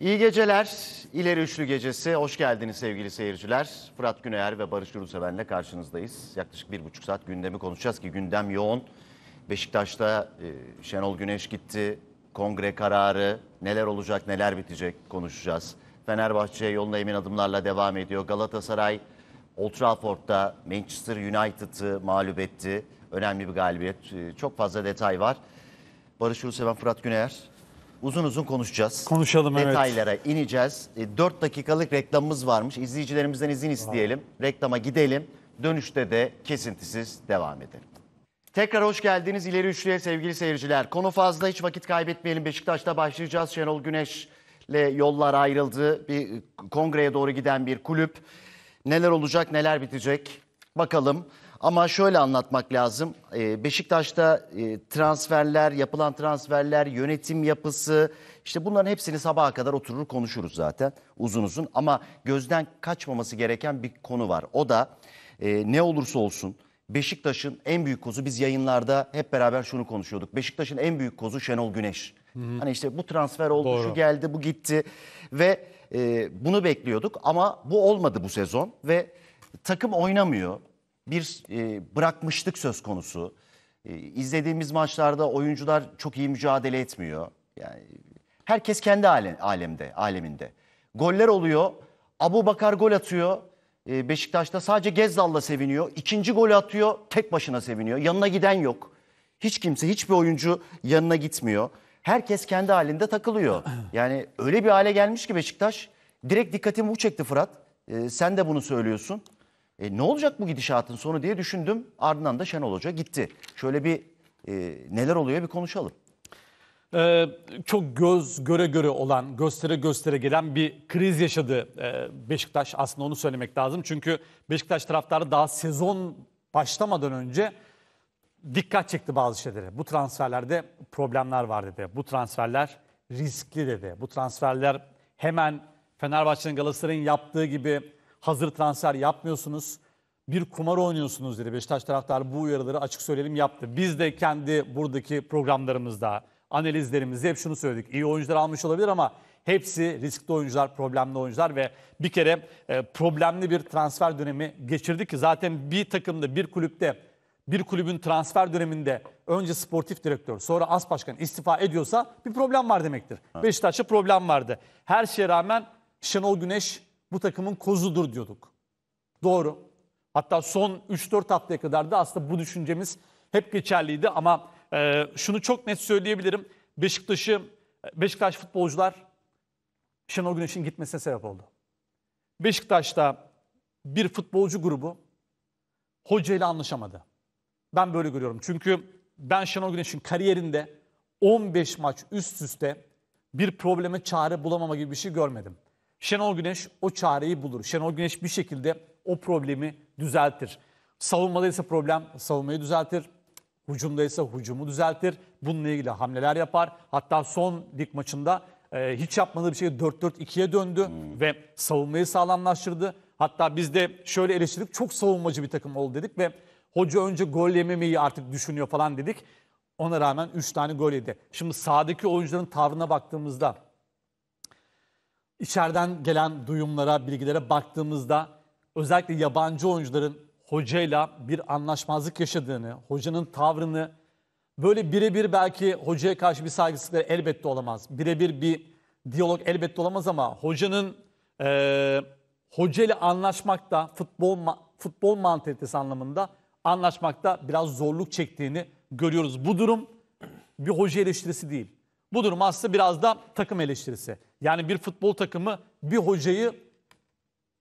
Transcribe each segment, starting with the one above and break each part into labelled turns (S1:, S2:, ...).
S1: İyi geceler. İleri Üçlü Gecesi. Hoş geldiniz sevgili seyirciler. Fırat Güneyer ve Barış Yurduseven'le karşınızdayız. Yaklaşık bir buçuk saat gündemi konuşacağız ki gündem yoğun. Beşiktaş'ta e, Şenol Güneş gitti. Kongre kararı, neler olacak, neler bitecek konuşacağız. Fenerbahçe yoluna emin adımlarla devam ediyor. Galatasaray Old Trafford'da Manchester United'ı mağlup etti. Önemli bir galibiyet. E, çok fazla detay var. Barış Yurduseven, Fırat Güneyer uzun uzun konuşacağız. Konuşalım Detaylara evet. Detaylara ineceğiz. E, 4 dakikalık reklamımız varmış. İzleyicilerimizden izin isteyelim. Reklama gidelim. Dönüşte de kesintisiz devam edelim. Tekrar hoş geldiniz ileri üçlüye sevgili seyirciler. Konu fazla hiç vakit kaybetmeyelim. Beşiktaş'ta başlayacağız. Şenol Güneş'le yollar ayrıldı. Bir kongreye doğru giden bir kulüp. Neler olacak, neler bitecek? Bakalım. Ama şöyle anlatmak lazım. Ee, Beşiktaş'ta e, transferler, yapılan transferler, yönetim yapısı işte bunların hepsini sabaha kadar oturur konuşuruz zaten uzun uzun. Ama gözden kaçmaması gereken bir konu var. O da e, ne olursa olsun Beşiktaş'ın en büyük kozu biz yayınlarda hep beraber şunu konuşuyorduk. Beşiktaş'ın en büyük kozu Şenol Güneş. Hı hı. Hani işte bu transfer oldu, Doğru. şu geldi, bu gitti ve e, bunu bekliyorduk ama bu olmadı bu sezon ve takım oynamıyor bir e, bırakmışlık söz konusu. E, izlediğimiz maçlarda oyuncular çok iyi mücadele etmiyor. Yani herkes kendi alem, alemde, aleminde. Goller oluyor. Abu Bakar gol atıyor. E, Beşiktaş'ta sadece Gezdal'la seviniyor. İkinci golü atıyor. Tek başına seviniyor. Yanına giden yok. Hiç kimse, hiçbir oyuncu yanına gitmiyor. Herkes kendi halinde takılıyor. Yani öyle bir hale gelmiş ki Beşiktaş. Direkt dikkatimi bu çekti Fırat. E, sen de bunu söylüyorsun. E, ne olacak bu gidişatın sonu diye düşündüm. Ardından da Şenol Hoca gitti. Şöyle bir e, neler oluyor bir konuşalım. Ee, çok göz göre göre olan, göstere
S2: göstere gelen bir kriz yaşadı ee, Beşiktaş. Aslında onu söylemek lazım. Çünkü Beşiktaş taraftarı daha sezon başlamadan önce dikkat çekti bazı şeylere. Bu transferlerde problemler var dedi. Bu transferler riskli dedi. Bu transferler hemen Fenerbahçe'nin Galatasaray'ın yaptığı gibi hazır transfer yapmıyorsunuz. Bir kumar oynuyorsunuz dedi. Beşiktaş taraftarı bu uyarıları açık söyleyelim yaptı. Biz de kendi buradaki programlarımızda, analizlerimizde hep şunu söyledik. İyi oyuncular almış olabilir ama hepsi riskli oyuncular, problemli oyuncular ve bir kere e, problemli bir transfer dönemi geçirdik. ki zaten bir takımda, bir kulüpte bir kulübün transfer döneminde önce sportif direktör sonra as başkan istifa ediyorsa bir problem var demektir. Evet. Beşiktaş'ta problem vardı. Her şeye rağmen Şenol Güneş bu takımın kozudur diyorduk. Doğru. Hatta son 3-4 haftaya kadar da aslında bu düşüncemiz hep geçerliydi ama e, şunu çok net söyleyebilirim. Beşiktaş'ı Beşiktaş futbolcular Şenol Güneş'in gitmesine sebep oldu. Beşiktaş'ta bir futbolcu grubu hoca ile anlaşamadı. Ben böyle görüyorum. Çünkü ben Şenol Güneş'in kariyerinde 15 maç üst üste bir probleme çare bulamama gibi bir şey görmedim. Şenol Güneş o çareyi bulur. Şenol Güneş bir şekilde o problemi düzeltir. Savunmada ise problem savunmayı düzeltir. ise hucumu düzeltir. Bununla ilgili hamleler yapar. Hatta son lig maçında e, hiç yapmadığı bir şey 4-4-2'ye döndü hmm. ve savunmayı sağlamlaştırdı. Hatta biz de şöyle eleştirdik. Çok savunmacı bir takım oldu dedik ve hoca önce gol yememeyi artık düşünüyor falan dedik. Ona rağmen 3 tane gol yedi. Şimdi sahadaki oyuncuların tavrına baktığımızda içeriden gelen duyumlara, bilgilere baktığımızda özellikle yabancı oyuncuların hocayla bir anlaşmazlık yaşadığını, hocanın tavrını böyle birebir belki hocaya karşı bir saygısızlıkları elbette olamaz. Birebir bir diyalog elbette olamaz ama hocanın e, hoca ile anlaşmakta futbol futbol mantalitesi anlamında anlaşmakta biraz zorluk çektiğini görüyoruz. Bu durum bir hoca eleştirisi değil. Bu durum aslında biraz da takım eleştirisi. Yani bir futbol takımı bir hocayı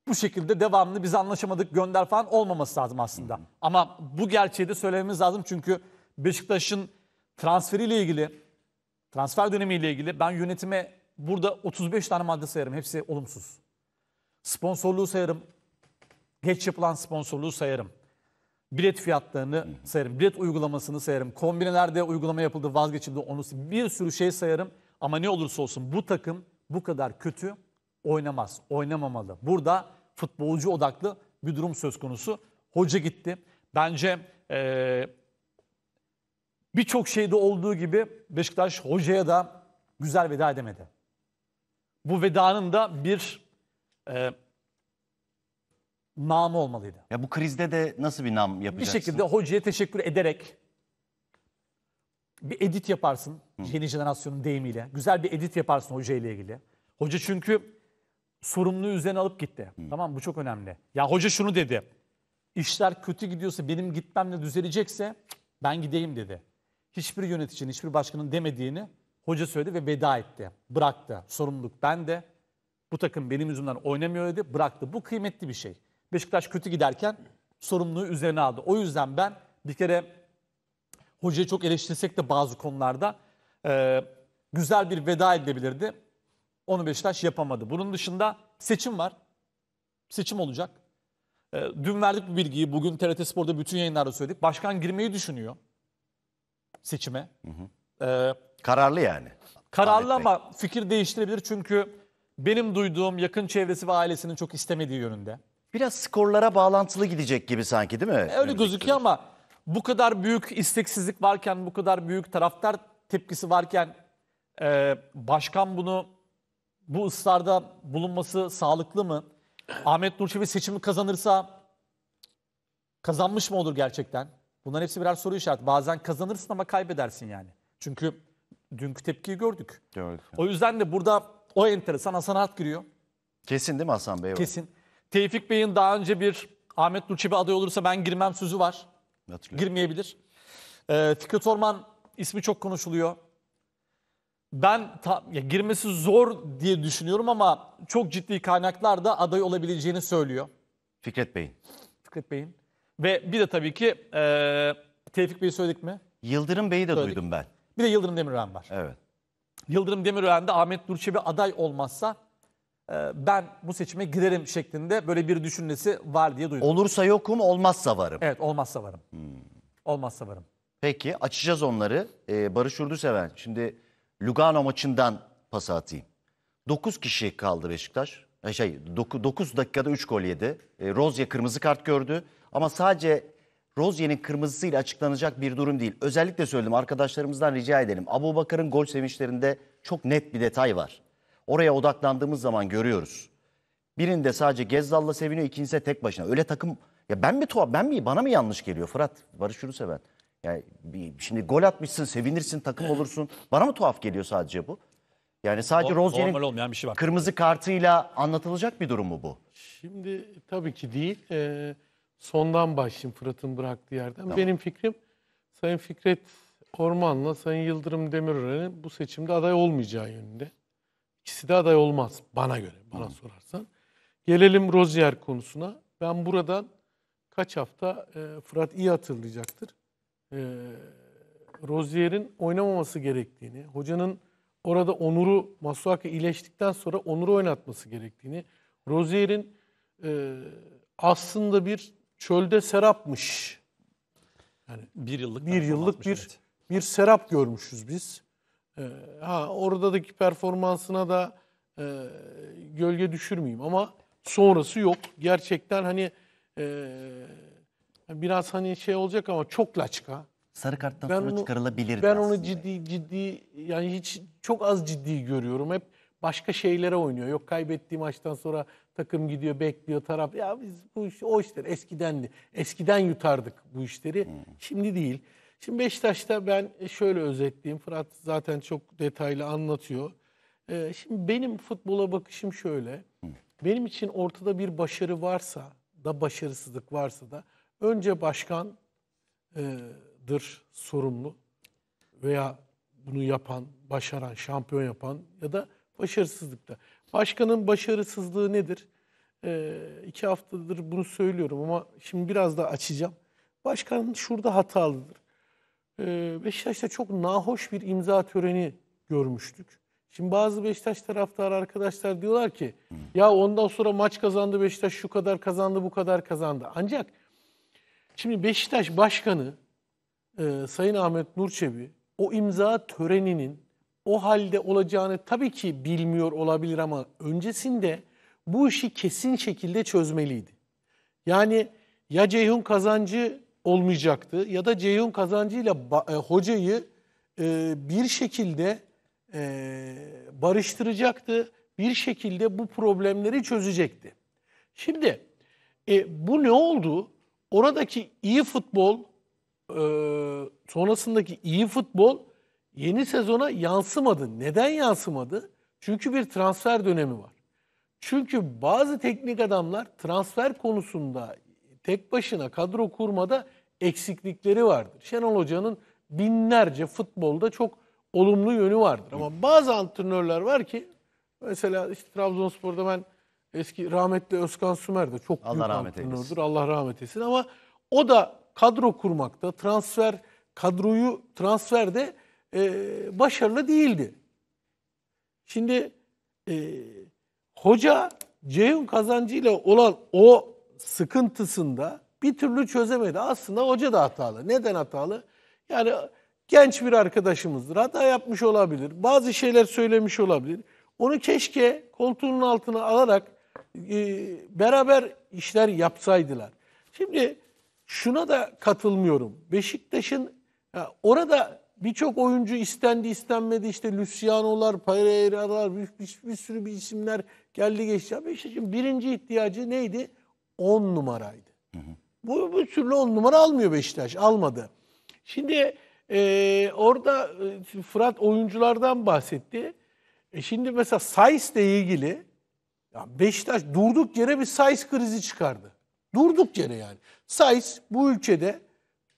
S2: bu şekilde devamlı biz anlaşamadık gönder falan olmaması lazım aslında. Hı hı. Ama bu gerçeği de söylememiz lazım çünkü Beşiktaş'ın transferiyle ilgili, transfer dönemiyle ilgili ben yönetime burada 35 tane madde sayarım. Hepsi olumsuz. Sponsorluğu sayarım. Geç yapılan sponsorluğu sayarım. Bilet fiyatlarını hı hı. sayarım. Bilet uygulamasını sayarım. Kombinelerde uygulama yapıldı, vazgeçildi onu bir sürü şey sayarım. Ama ne olursa olsun bu takım bu kadar kötü oynamaz, oynamamalı. Burada futbolcu odaklı bir durum söz konusu. Hoca gitti. Bence e, birçok şeyde olduğu gibi Beşiktaş hocaya da güzel veda edemedi. Bu vedanın da bir e, namı olmalıydı.
S1: Ya bu krizde de nasıl bir nam Bir şekilde
S2: hocaya teşekkür ederek bir edit yaparsın yeni jenerasyonun deyimiyle. Güzel bir edit yaparsın hoca ile ilgili. Hoca çünkü sorumluluğu üzerine alıp gitti. Tamam bu çok önemli. Ya hoca şunu dedi. İşler kötü gidiyorsa benim gitmemle düzelecekse ben gideyim dedi. Hiçbir yöneticinin, hiçbir başkanın demediğini hoca söyledi ve veda etti. Bıraktı. Sorumluluk bende. Bu takım benim yüzümden oynamıyor dedi. Bıraktı. Bu kıymetli bir şey. Beşiktaş kötü giderken sorumluluğu üzerine aldı. O yüzden ben bir kere hocayı çok eleştirsek de bazı konularda e, güzel bir veda edebilirdi. Onu Beşiktaş yapamadı. Bunun dışında seçim var. Seçim olacak. E, dün verdik bu bilgiyi. Bugün TRT Spor'da bütün yayınlarda söyledik. Başkan girmeyi düşünüyor seçime.
S1: Hı hı. E, kararlı yani. Kararlı ama
S2: fikir değiştirebilir çünkü benim duyduğum yakın çevresi ve ailesinin çok istemediği yönünde.
S1: Biraz skorlara bağlantılı gidecek gibi sanki değil mi? E, öyle
S2: Önümüzdeki gözüküyor süreç. ama bu kadar büyük isteksizlik varken, bu kadar büyük taraftar tepkisi varken e, başkan bunu bu ısrarda bulunması sağlıklı mı? Ahmet Nurçevi seçimi kazanırsa kazanmış mı olur gerçekten? Bunların hepsi birer soru işareti. Bazen kazanırsın ama kaybedersin yani. Çünkü dünkü tepkiyi gördük. Gördük. O yüzden de burada o enteresan Hasan
S1: Hat giriyor. Kesin değil mi Hasan Bey? Kesin.
S2: Tevfik Bey'in daha önce bir Ahmet Nurçevi aday olursa ben girmem sözü var girmeyebilir. Ee, Fikret Orman ismi çok konuşuluyor. Ben ta, ya girmesi zor diye düşünüyorum ama çok ciddi kaynaklar da aday olabileceğini söylüyor. Fikret Bey'in. Fikret Bey'in. Ve bir de tabii ki e, Tevfik Bey'i söyledik mi? Yıldırım Bey'i de Söyledik. duydum ben. Bir de Yıldırım Demirören var. Evet. Yıldırım Demirören de Ahmet Durçebi aday olmazsa e, ben bu seçime girerim şeklinde böyle bir düşüncesi var diye duydum.
S1: Olursa yokum, olmazsa varım.
S2: Evet, olmazsa varım. Hmm. Olmazsa varım.
S1: Peki, açacağız onları. Ee, Barış Urduseven, şimdi Lugano maçından pası atayım. 9 kişi kaldı Beşiktaş. E, şey, 9 dakikada 3 gol yedi. E, Rozya kırmızı kart gördü. Ama sadece Rozyer'in kırmızısıyla açıklanacak bir durum değil. Özellikle söyledim arkadaşlarımızdan rica edelim. Abu Bakar'ın gol sevinçlerinde çok net bir detay var. Oraya odaklandığımız zaman görüyoruz. Birinde sadece Gezdal'la seviniyor, ikincisi tek başına. Öyle takım ya ben mi tuhaf, ben mi bana mı yanlış geliyor Fırat? Barış şunu seven. Yani şimdi gol atmışsın, sevinirsin, takım olursun. Bana mı tuhaf geliyor sadece bu? Yani sadece Rozier'in
S3: şey kırmızı
S1: kartıyla anlatılacak bir durum mu bu?
S3: Şimdi tabii ki değil. Ee, sondan başlayayım Fırat'ın bıraktığı yerden. Tamam. Benim fikrim Sayın Fikret Orman'la Sayın Yıldırım Demirören'in bu seçimde aday olmayacağı yönünde. İkisi de aday olmaz bana göre, bana Hı. sorarsan. Gelelim Rozier konusuna. Ben buradan kaç hafta e, Fırat iyi hatırlayacaktır. E, Rozier'in oynamaması gerektiğini, hocanın orada Onur'u Masuaki iyileştikten sonra Onur'u oynatması gerektiğini, Rozier'in e, aslında bir çölde serapmış. Yani bir yıllık bir yıllık bir evet. bir serap görmüşüz biz. Ee, ha oradaki performansına da e, gölge düşürmeyeyim ama sonrası yok. Gerçekten hani e, biraz hani şey olacak ama çok laçka.
S1: Sarı karttan ben sonra onu, çıkarılabilirdi Ben aslında.
S3: onu ciddi ciddi yani hiç çok az ciddi görüyorum. Hep başka şeylere oynuyor. Yok kaybettiği maçtan sonra takım gidiyor bekliyor taraf. Ya biz bu iş, o işler eskidendi. Eskiden yutardık bu işleri. Hmm. Şimdi değil. Şimdi Beşiktaş'ta ben e, şöyle özetleyeyim. Fırat zaten çok detaylı anlatıyor. E, şimdi benim futbola bakışım şöyle. Benim için ortada bir başarı varsa da başarısızlık varsa da önce başkandır e, sorumlu veya bunu yapan, başaran, şampiyon yapan ya da başarısızlıkta. Başkanın başarısızlığı nedir? Ee, iki haftadır bunu söylüyorum ama şimdi biraz daha açacağım. Başkan şurada hatalıdır e, Beşiktaş'ta çok nahoş bir imza töreni görmüştük. Şimdi bazı Beşiktaş taraftarı arkadaşlar diyorlar ki ya ondan sonra maç kazandı Beşiktaş şu kadar kazandı bu kadar kazandı. Ancak şimdi Beşiktaş Başkanı e, Sayın Ahmet Nurçevi o imza töreninin o halde olacağını tabii ki bilmiyor olabilir ama öncesinde bu işi kesin şekilde çözmeliydi. Yani ya Ceyhun Kazancı olmayacaktı. Ya da Ceyhun kazancı ile hocayı e, bir şekilde e, barıştıracaktı. Bir şekilde bu problemleri çözecekti. Şimdi e, bu ne oldu? Oradaki iyi futbol, sonrasındaki iyi futbol yeni sezona yansımadı. Neden yansımadı? Çünkü bir transfer dönemi var. Çünkü bazı teknik adamlar transfer konusunda tek başına kadro kurmada eksiklikleri vardır. Şenol Hoca'nın binlerce futbolda çok olumlu yönü vardır. Ama bazı antrenörler var ki mesela işte Trabzonspor'da ben eski rahmetli Özkan Sümer de çok Allah büyük rahmet antrenördür. Eylesin. Allah rahmet etsin ama o da kadro kurmakta, transfer kadroyu transferde e, başarılı değildi. Şimdi e, hoca Ceyhun kazancı ile olan o sıkıntısında bir türlü çözemedi. Aslında hoca da hatalı. Neden hatalı? Yani genç bir arkadaşımızdır. Hata yapmış olabilir. Bazı şeyler söylemiş olabilir. Onu keşke koltuğunun altına alarak e, beraber işler yapsaydılar. Şimdi şuna da katılmıyorum. Beşiktaş'ın orada birçok oyuncu istendi istenmedi işte Luciano'lar, Pereira'lar bir, bir, bir sürü bir isimler geldi geçti. Beşiktaş'ın birinci ihtiyacı neydi? 10 numaraydı. Hı hı. Bu, bu türlü 10 numara almıyor Beşiktaş. Almadı. Şimdi e, orada e, Fırat oyunculardan bahsetti. E şimdi mesela ile ilgili ya Beşiktaş durduk yere bir Sais krizi çıkardı. Durduk yere yani. Sais bu ülkede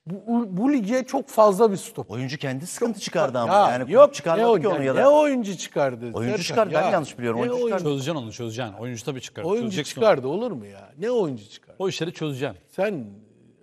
S3: bu, bu lige çok fazla bir stop. Oyuncu kendi sıkıntı çıkardı ama. Ya, yani yok çıkardı ki onu ya da. Ne oyuncu çıkardı? Oyuncu çıkardı. Ben yanlış biliyorum. Ne Oyuncu oyuncu- çıkardı. Çözeceksin onu çözeceksin. Oyuncu tabii çıkardı. Oyuncu Çözeceksin onu. çıkardı olur mu ya? Ne oyuncu çıkardı? O işleri çözeceksin. Sen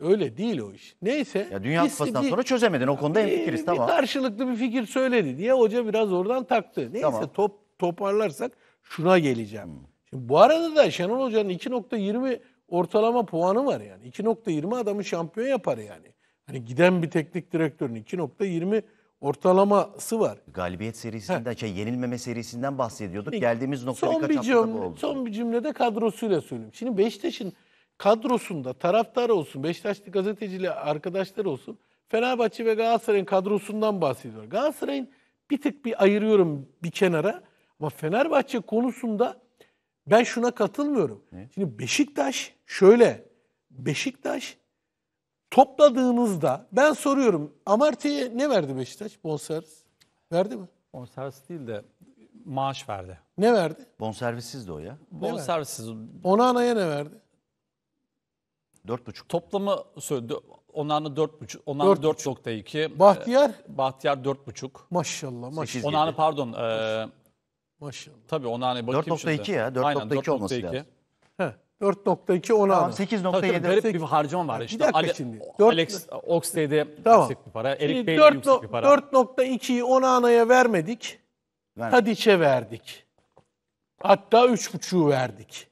S3: öyle değil o iş. Neyse. Ya Dünya biz- Kupası'ndan bir- sonra çözemedin. O konuda bir- tamam. Bir karşılıklı bir fikir söyledi diye hoca biraz oradan taktı. Neyse Tamam. top toparlarsak şuna geleceğim. Hmm. Şimdi bu arada da Şenol Hoca'nın 2.20 ortalama puanı var yani. 2.20 adamı şampiyon yapar yani. Hani giden bir teknik direktörün 2.20 ortalaması var. Galibiyet serisinden, şey, yenilmeme serisinden bahsediyorduk. Şimdi Geldiğimiz nokta son birkaç bir cümle, oldu. son bir cümlede kadrosuyla söyleyeyim. Şimdi Beşiktaş'ın kadrosunda taraftar olsun, Beşiktaşlı gazeteciyle arkadaşlar olsun, Fenerbahçe ve Galatasaray'ın kadrosundan bahsediyor. Galatasaray'ın bir tık bir ayırıyorum bir kenara ama Fenerbahçe konusunda ben şuna katılmıyorum. Ne? Şimdi Beşiktaş şöyle, Beşiktaş topladığınızda ben soruyorum Amartey'e ne verdi Beşiktaş bonservis? Verdi mi? Bonservis değil de
S2: maaş verdi.
S3: Ne verdi?
S1: Bonservisiz de o ya.
S2: Bonservisiz.
S3: Ona anaya ne verdi?
S1: Dört buçuk.
S2: Toplamı söyledi. Onanı 4.5, Onanı Dört nokta iki. Bahtiyar? Ee, Bahtiyar dört
S3: buçuk. Maşallah maşallah. Sekiz. Onanı
S2: pardon. E, Maşallah. tabii Onanı bakayım 4.2 şimdi. ya, dört nokta iki olması lazım.
S3: 4.2 ona Tamam, 8.7. Tabii tabii, garip bir
S2: harcama var. Bir dakika şimdi. Dört- Alex Oxley'de Tamam. yüksek bir para. Eric Şimdi yüksek bir para.
S3: 4.2'yi ona anaya vermedik. Vermedik. Tadiç'e verdik. Hatta 3.5'u verdik.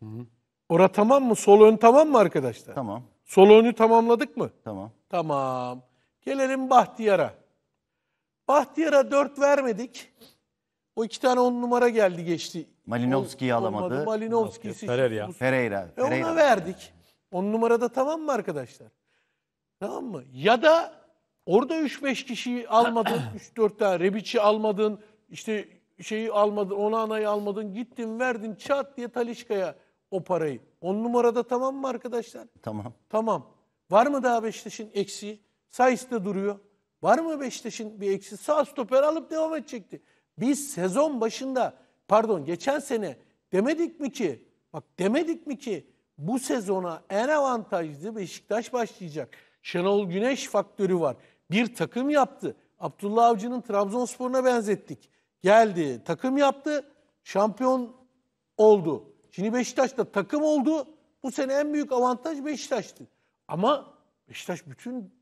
S3: Ora tamam mı? Sol ön tamam mı arkadaşlar? Tamam. Sol önü tamamladık mı? Tamam. Tamam. Gelelim Bahtiyar'a. Bahtiyar'a 4 vermedik. O iki tane on numara geldi geçti. Malinovski'yi alamadı. olmadı. Malinovski, Malinovski, Pereira.
S1: Pereira. E Pereira. ona
S3: verdik. On numarada tamam mı arkadaşlar? Tamam mı? Ya da orada 3-5 kişiyi almadın, 3-4 tane Rebic'i almadın, işte şeyi almadın, ona anayı almadın, gittin verdin çat diye Talişka'ya o parayı. On numarada tamam mı arkadaşlar? Tamam. Tamam. Var mı daha Beşiktaş'ın eksiği? Sayısta duruyor. Var mı Beşiktaş'ın bir eksiği? Sağ stoper alıp devam edecekti. Biz sezon başında pardon geçen sene demedik mi ki bak demedik mi ki bu sezona en avantajlı Beşiktaş başlayacak. Şenol Güneş faktörü var. Bir takım yaptı. Abdullah Avcı'nın Trabzonspor'una benzettik. Geldi, takım yaptı, şampiyon oldu. Şimdi Beşiktaş da takım oldu. Bu sene en büyük avantaj Beşiktaş'tı. Ama Beşiktaş bütün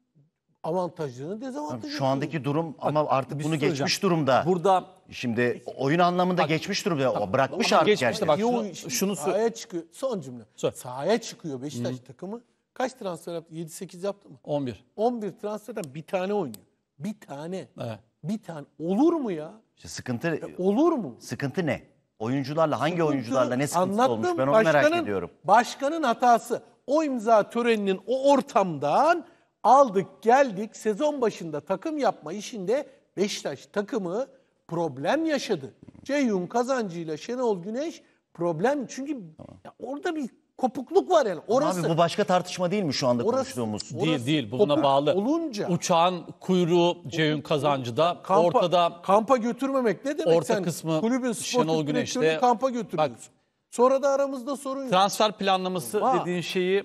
S3: avantajını dezavantajını.
S1: Şu andaki durum ama artık şey bunu şey geçmiş durumda. Burada şimdi oyun anlamında bak, geçmiş durumda. O bırakmış artık geçmişte bak, şunu, şunu sahaya
S3: çıkıyor. Son cümle. Söyle. Sahaya çıkıyor Beşiktaş hı takımı. Kaç transfer yaptı? 7-8 yaptı mı? 11. 11 transferden bir tane oynuyor. Bir tane. Evet. Bir tane. Olur mu ya?
S1: İşte sıkıntı ya e, olur mu? Sıkıntı ne? Oyuncularla hangi sıkıntı, oyuncularla ne sıkıntı olmuş ben onu başkanın, merak ediyorum.
S3: Başkanın hatası. O imza töreninin o ortamdan aldık geldik sezon başında takım yapma işinde Beşiktaş takımı problem yaşadı. Ceyhun kazancıyla Şenol Güneş problem çünkü tamam. ya orada bir kopukluk var yani. Orası Abi bu başka
S1: tartışma değil mi şu anda orası, konuştuğumuz?
S2: Orası, değil değil. Buna bağlı. Olunca uçağın kuyruğu Ceyhun Kazancı'da kampa, ortada
S3: kampa götürmemek ne demek orta sen? kısmı kulübün Şenol Güneş'te kampa götürüyorsun. Bak, Sonra da aramızda sorun yok. Transfer planlaması Aa. dediğin şeyi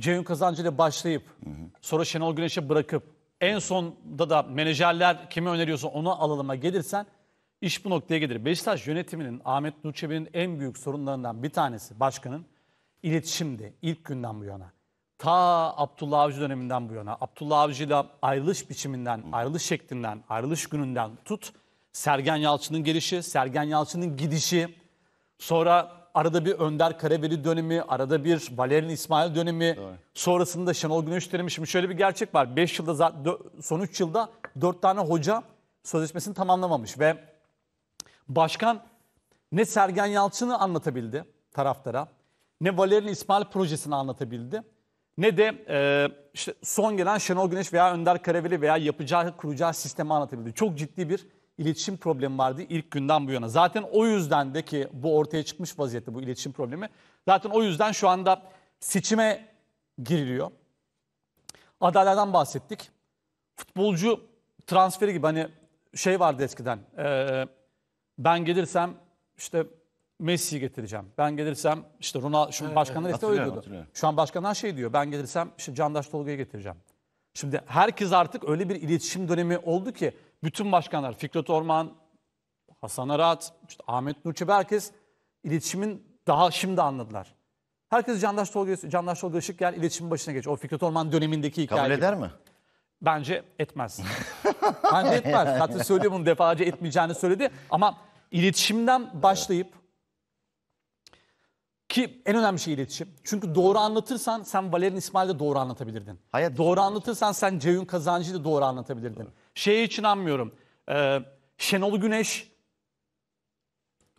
S3: Ceyhun Kazancı
S2: ile başlayıp hı hı. sonra Şenol Güneş'e bırakıp en sonda da menajerler kimi öneriyorsa onu alalıma gelirsen iş bu noktaya gelir. Beşiktaş yönetiminin Ahmet Nurçebi'nin en büyük sorunlarından bir tanesi başkanın iletişimde ilk günden bu yana. Ta Abdullah Avcı döneminden bu yana Abdullah Avcı ile ayrılış biçiminden, ayrılış şeklinden, ayrılış gününden tut. Sergen Yalçın'ın gelişi, Sergen Yalçın'ın gidişi, sonra Arada bir Önder Karaveli dönemi, arada bir Valerian İsmail dönemi. Doğru. Sonrasında Şenol Güneş dönemi. Şimdi şöyle bir gerçek var. 5 yılda son 3 yılda 4 tane hoca sözleşmesini tamamlamamış ve başkan ne Sergen Yalçın'ı anlatabildi taraftara, ne Valerian İsmail projesini anlatabildi, ne de e, işte son gelen Şenol Güneş veya Önder Karaveli veya yapacağı, kuracağı sistemi anlatabildi. Çok ciddi bir iletişim problemi vardı ilk günden bu yana. Zaten o yüzden de ki bu ortaya çıkmış vaziyette bu iletişim problemi. Zaten o yüzden şu anda seçime giriliyor. Adalardan bahsettik. Futbolcu transferi gibi hani şey vardı eskiden. E, ben gelirsem işte Messi'yi getireceğim. Ben gelirsem işte Ronaldo, şu evet, başkanlar evet, öyle diyordu. Şu an başkanlar şey diyor. Ben gelirsem işte Candaş Tolga'yı getireceğim. Şimdi herkes artık öyle bir iletişim dönemi oldu ki bütün başkanlar Fikret Orman, Hasan Arat, işte Ahmet Nurçe herkes iletişimin daha şimdi anladılar. Herkes Candaş Tolga, Candaş Tolga Işık gel iletişim başına geç. O Fikret Orman dönemindeki hikaye. Kabul eder gibi. mi? Bence etmez. Bence etmez. Hatta söylüyor bunu defalarca etmeyeceğini söyledi. Ama iletişimden başlayıp ki en önemli şey iletişim. Çünkü doğru anlatırsan sen Valerian İsmail'i de doğru anlatabilirdin. Hayat doğru anlatırsan sen Ceyhun Kazancı'yı da doğru anlatabilirdin. Doğru şeye hiç inanmıyorum. Ee, Şenol Güneş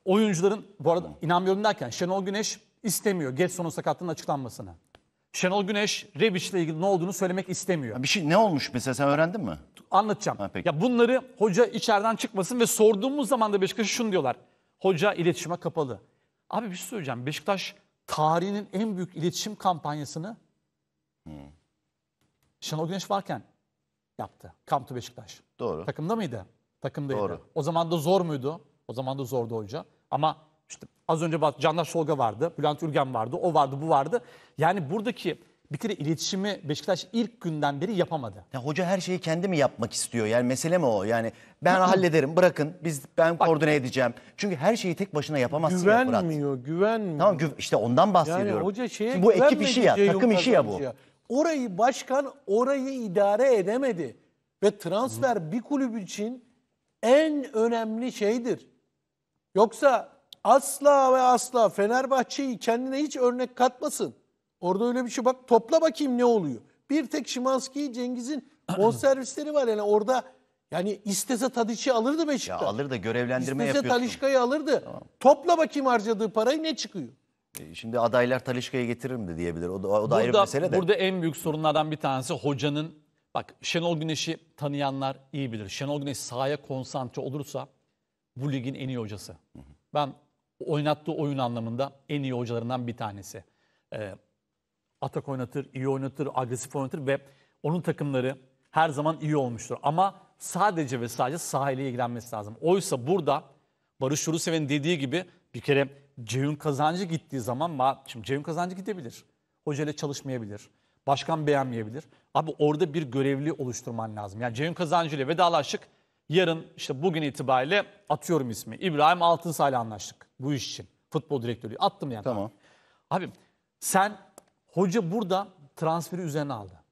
S2: oyuncuların bu arada inanmıyorum derken Şenol Güneş istemiyor Getson'un sakatlığının açıklanmasını. Şenol Güneş Rebiç'le ilgili ne olduğunu söylemek istemiyor. Bir şey ne olmuş mesela sen öğrendin mi? Anlatacağım. Ha, Ya bunları hoca içeriden çıkmasın ve sorduğumuz zaman da Beşiktaş'a şunu diyorlar. Hoca iletişime kapalı. Abi bir şey söyleyeceğim. Beşiktaş tarihinin en büyük iletişim kampanyasını hmm. Şenol Güneş varken yaptı. Kamptı Beşiktaş. Doğru. Takımda mıydı? Takımdaydı. Doğru. O zaman da zor muydu? O zaman da zordu hoca. Ama işte az önce Candaş Solga vardı, Bülent Ürgen vardı, o vardı, bu vardı. Yani buradaki bir kere iletişimi
S1: Beşiktaş ilk günden beri yapamadı. Ya hoca her şeyi kendi mi yapmak istiyor? Yani mesele mi o? Yani ben hallederim bırakın biz ben Bak, koordine edeceğim. Çünkü her şeyi tek başına yapamazsın ya Fırat. Güvenmiyor, güvenmiyor. Tamam gü- işte ondan bahsediyorum. hoca şeye Şimdi bu ekip işi ya, şey takım işi ya bu. ya.
S3: Orayı başkan orayı idare edemedi. Ve transfer Hı. bir kulüp için en önemli şeydir. Yoksa asla ve asla Fenerbahçe'yi kendine hiç örnek katmasın. Orada öyle bir şey bak topla bakayım ne oluyor. Bir tek Şimanski, Cengiz'in on servisleri var yani orada yani istese Tadiç'i alırdı Beşiktaş. Ya
S1: alır da görevlendirme istese yapıyorsun. İstese
S3: Talişka'yı alırdı. Tamam. Topla bakayım harcadığı parayı ne çıkıyor?
S1: E, şimdi adaylar Talişka'yı getirir mi diyebilir. O da, o da burada, ayrı bir mesele de. Burada
S3: en büyük
S2: sorunlardan bir tanesi hocanın... Bak Şenol Güneş'i tanıyanlar iyi bilir. Şenol Güneş sahaya konsantre olursa bu ligin en iyi hocası. Hı hı. Ben oynattığı oyun anlamında en iyi hocalarından bir tanesi. Ee, atak oynatır, iyi oynatır, agresif oynatır ve onun takımları her zaman iyi olmuştur. Ama sadece ve sadece sahile ilgilenmesi lazım. Oysa burada Barış Yurusev'in dediği gibi bir kere Ceyhun Kazancı gittiği zaman şimdi Ceyhun Kazancı gidebilir. hoca ile çalışmayabilir. Başkan beğenmeyebilir. Abi orada bir görevli oluşturman lazım. Yani Ceyhun Kazancı ile vedalaştık. Yarın işte bugün itibariyle atıyorum ismi. İbrahim Altınsay ile anlaştık bu iş için. Futbol direktörü attım yani. Tamam. Abi sen hoca burada transferi üzerine aldı.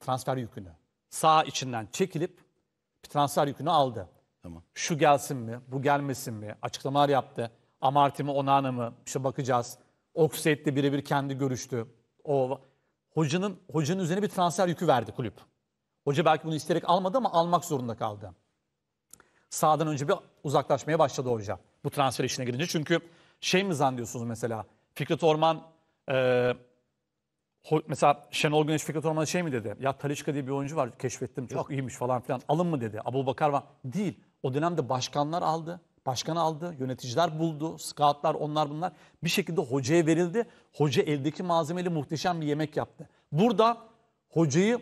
S2: Transfer yükünü. Sağ içinden çekilip transfer yükünü aldı. Tamam. Şu gelsin mi, bu gelmesin mi? Açıklamalar yaptı. Amartya mı Onana mı işte bakacağız. Oxet'le birebir kendi görüştü. O hocanın hocanın üzerine bir transfer yükü verdi kulüp. Hoca belki bunu isteyerek almadı ama almak zorunda kaldı. Sağdan önce bir uzaklaşmaya başladı hoca bu transfer işine girince. Çünkü şey mi zannediyorsunuz mesela Fikret Orman e, mesela Şenol Güneş Fikret Orman'a şey mi dedi? Ya Talişka diye bir oyuncu var keşfettim çok iyiymiş falan filan alın mı dedi. Abu Bakar var. Değil. O dönemde başkanlar aldı. Başkan aldı, yöneticiler buldu, scoutlar onlar bunlar. Bir şekilde hocaya verildi. Hoca eldeki malzemeyle muhteşem bir yemek yaptı. Burada hocayı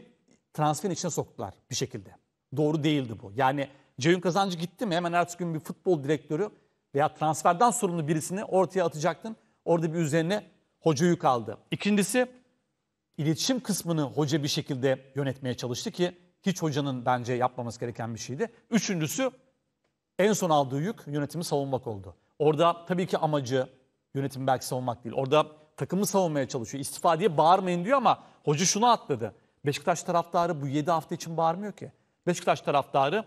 S2: transferin içine soktular bir şekilde. Doğru değildi bu. Yani Ceyhun Kazancı gitti mi hemen ertesi gün bir futbol direktörü veya transferden sorumlu birisini ortaya atacaktın. Orada bir üzerine hocayı yük aldı. İkincisi iletişim kısmını hoca bir şekilde yönetmeye çalıştı ki hiç hocanın bence yapmaması gereken bir şeydi. Üçüncüsü en son aldığı yük yönetimi savunmak oldu. Orada tabii ki amacı yönetimi belki savunmak değil. Orada takımı savunmaya çalışıyor. İstifa diye bağırmayın diyor ama hoca şunu atladı. Beşiktaş taraftarı bu 7 hafta için bağırmıyor ki. Beşiktaş taraftarı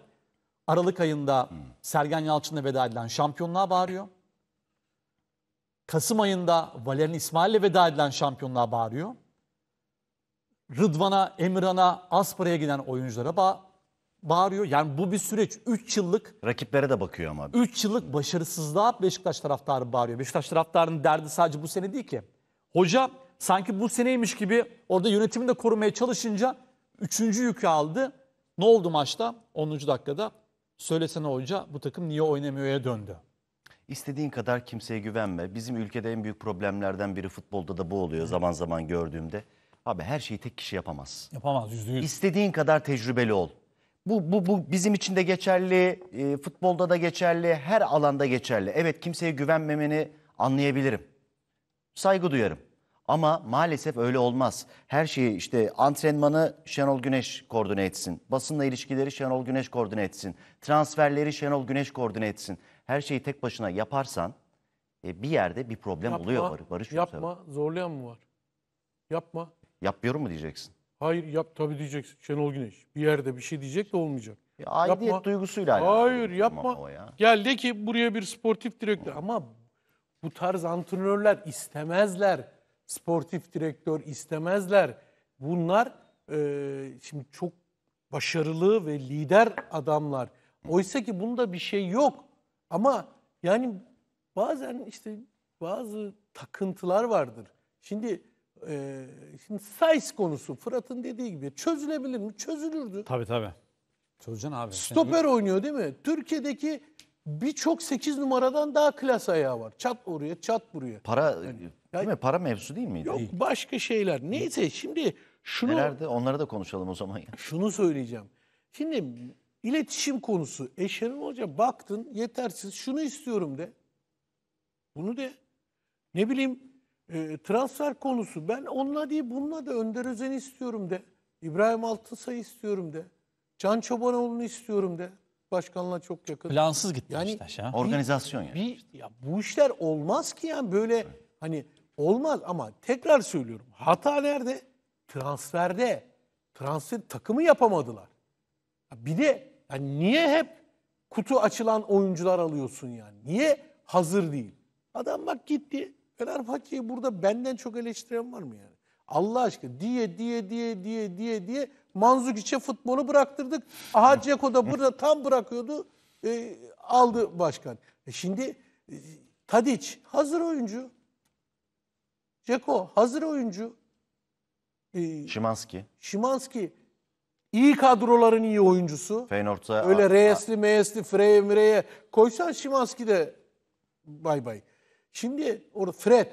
S2: Aralık ayında Sergen Yalçın'la veda edilen şampiyonluğa bağırıyor. Kasım ayında Valerian İsmail'le veda edilen şampiyonluğa bağırıyor. Rıdvan'a, Emirhan'a, Aspara'ya giden oyunculara ba bağırıyor. Yani bu bir süreç. 3 yıllık Rakiplere de bakıyor ama. 3 yıllık başarısızlığa Beşiktaş taraftarı bağırıyor. Beşiktaş taraftarının derdi sadece bu sene değil ki. Hoca sanki bu seneymiş gibi orada yönetimi de korumaya çalışınca 3. yükü aldı. Ne oldu maçta? 10. dakikada
S1: söylesene hoca bu takım niye oynamıyor'ya döndü. İstediğin kadar kimseye güvenme. Bizim ülkede en büyük problemlerden biri futbolda da bu oluyor zaman zaman gördüğümde. Abi her şeyi tek kişi yapamaz. Yapamaz %100. İstediğin kadar tecrübeli ol. Bu, bu, bu bizim için de geçerli, e, futbolda da geçerli, her alanda geçerli. Evet kimseye güvenmemeni anlayabilirim. Saygı duyarım. Ama maalesef öyle olmaz. Her şeyi işte antrenmanı Şenol Güneş koordine etsin. Basınla ilişkileri Şenol Güneş koordine etsin. Transferleri Şenol Güneş koordine etsin. Her şeyi tek başına yaparsan e, bir yerde bir problem yapma, oluyor Barış. Barış yapma,
S3: zorlayan mı var? Yapma.
S1: Yapıyorum mu diyeceksin?
S3: Hayır yap tabii diyeceksin Şenol Güneş. Bir yerde bir şey diyecek de olmayacak. Bir aidiyet yapma. duygusuyla alakalı. Hayır yapma. ya. Gel de ki buraya bir sportif direktör. Ama bu tarz antrenörler istemezler. Sportif direktör istemezler. Bunlar e, şimdi çok başarılı ve lider adamlar. Oysa ki bunda bir şey yok. Ama yani bazen işte bazı takıntılar vardır. Şimdi e, şimdi size konusu Fırat'ın dediği gibi çözülebilir mi? Çözülürdü.
S2: Tabii tabii. Çözeceksin abi.
S3: Stoper oynuyor değil mi? Türkiye'deki birçok 8 numaradan daha klas ayağı var. Çat oraya, çat buraya.
S1: Para yani,
S3: değil mi? Para mevzusu değil miydi? Yok, başka şeyler. Neyse şimdi şunu Nelerde onları da konuşalım o zaman. Ya. Şunu söyleyeceğim. Şimdi iletişim konusu. Eşerim Hoca baktın yetersiz. Şunu istiyorum de. Bunu de. Ne bileyim e, transfer konusu ben onunla değil bununla da Önder özen istiyorum de. İbrahim Altınsay'ı istiyorum de. Can Çobanoğlu'nu istiyorum de. Başkanla çok yakın.
S2: Plansız gitti yani, Beşiktaş ya. Organizasyon yani.
S3: Bir, ya bu işler olmaz ki yani böyle evet. hani olmaz ama tekrar söylüyorum. Hata nerede? Transferde. Transfer takımı yapamadılar. Bir de yani niye hep kutu açılan oyuncular alıyorsun yani? Niye hazır değil? Adam bak gitti Fenerbahçe'yi burada benden çok eleştiren var mı yani? Allah aşkına diye diye diye diye diye diye manzuk içe futbolu bıraktırdık. Aha Ceko da burada tam bırakıyordu. E, aldı başkan. E şimdi e, Tadiç hazır oyuncu. Ceko hazır oyuncu. E, Şimanski. Şimanski. İyi kadroların iyi oyuncusu.
S1: Feyenoord'da... Öyle
S3: Reyesli, Meyesli, Freye, Mireye koysan Şimanski de bay bay. Şimdi orada Fred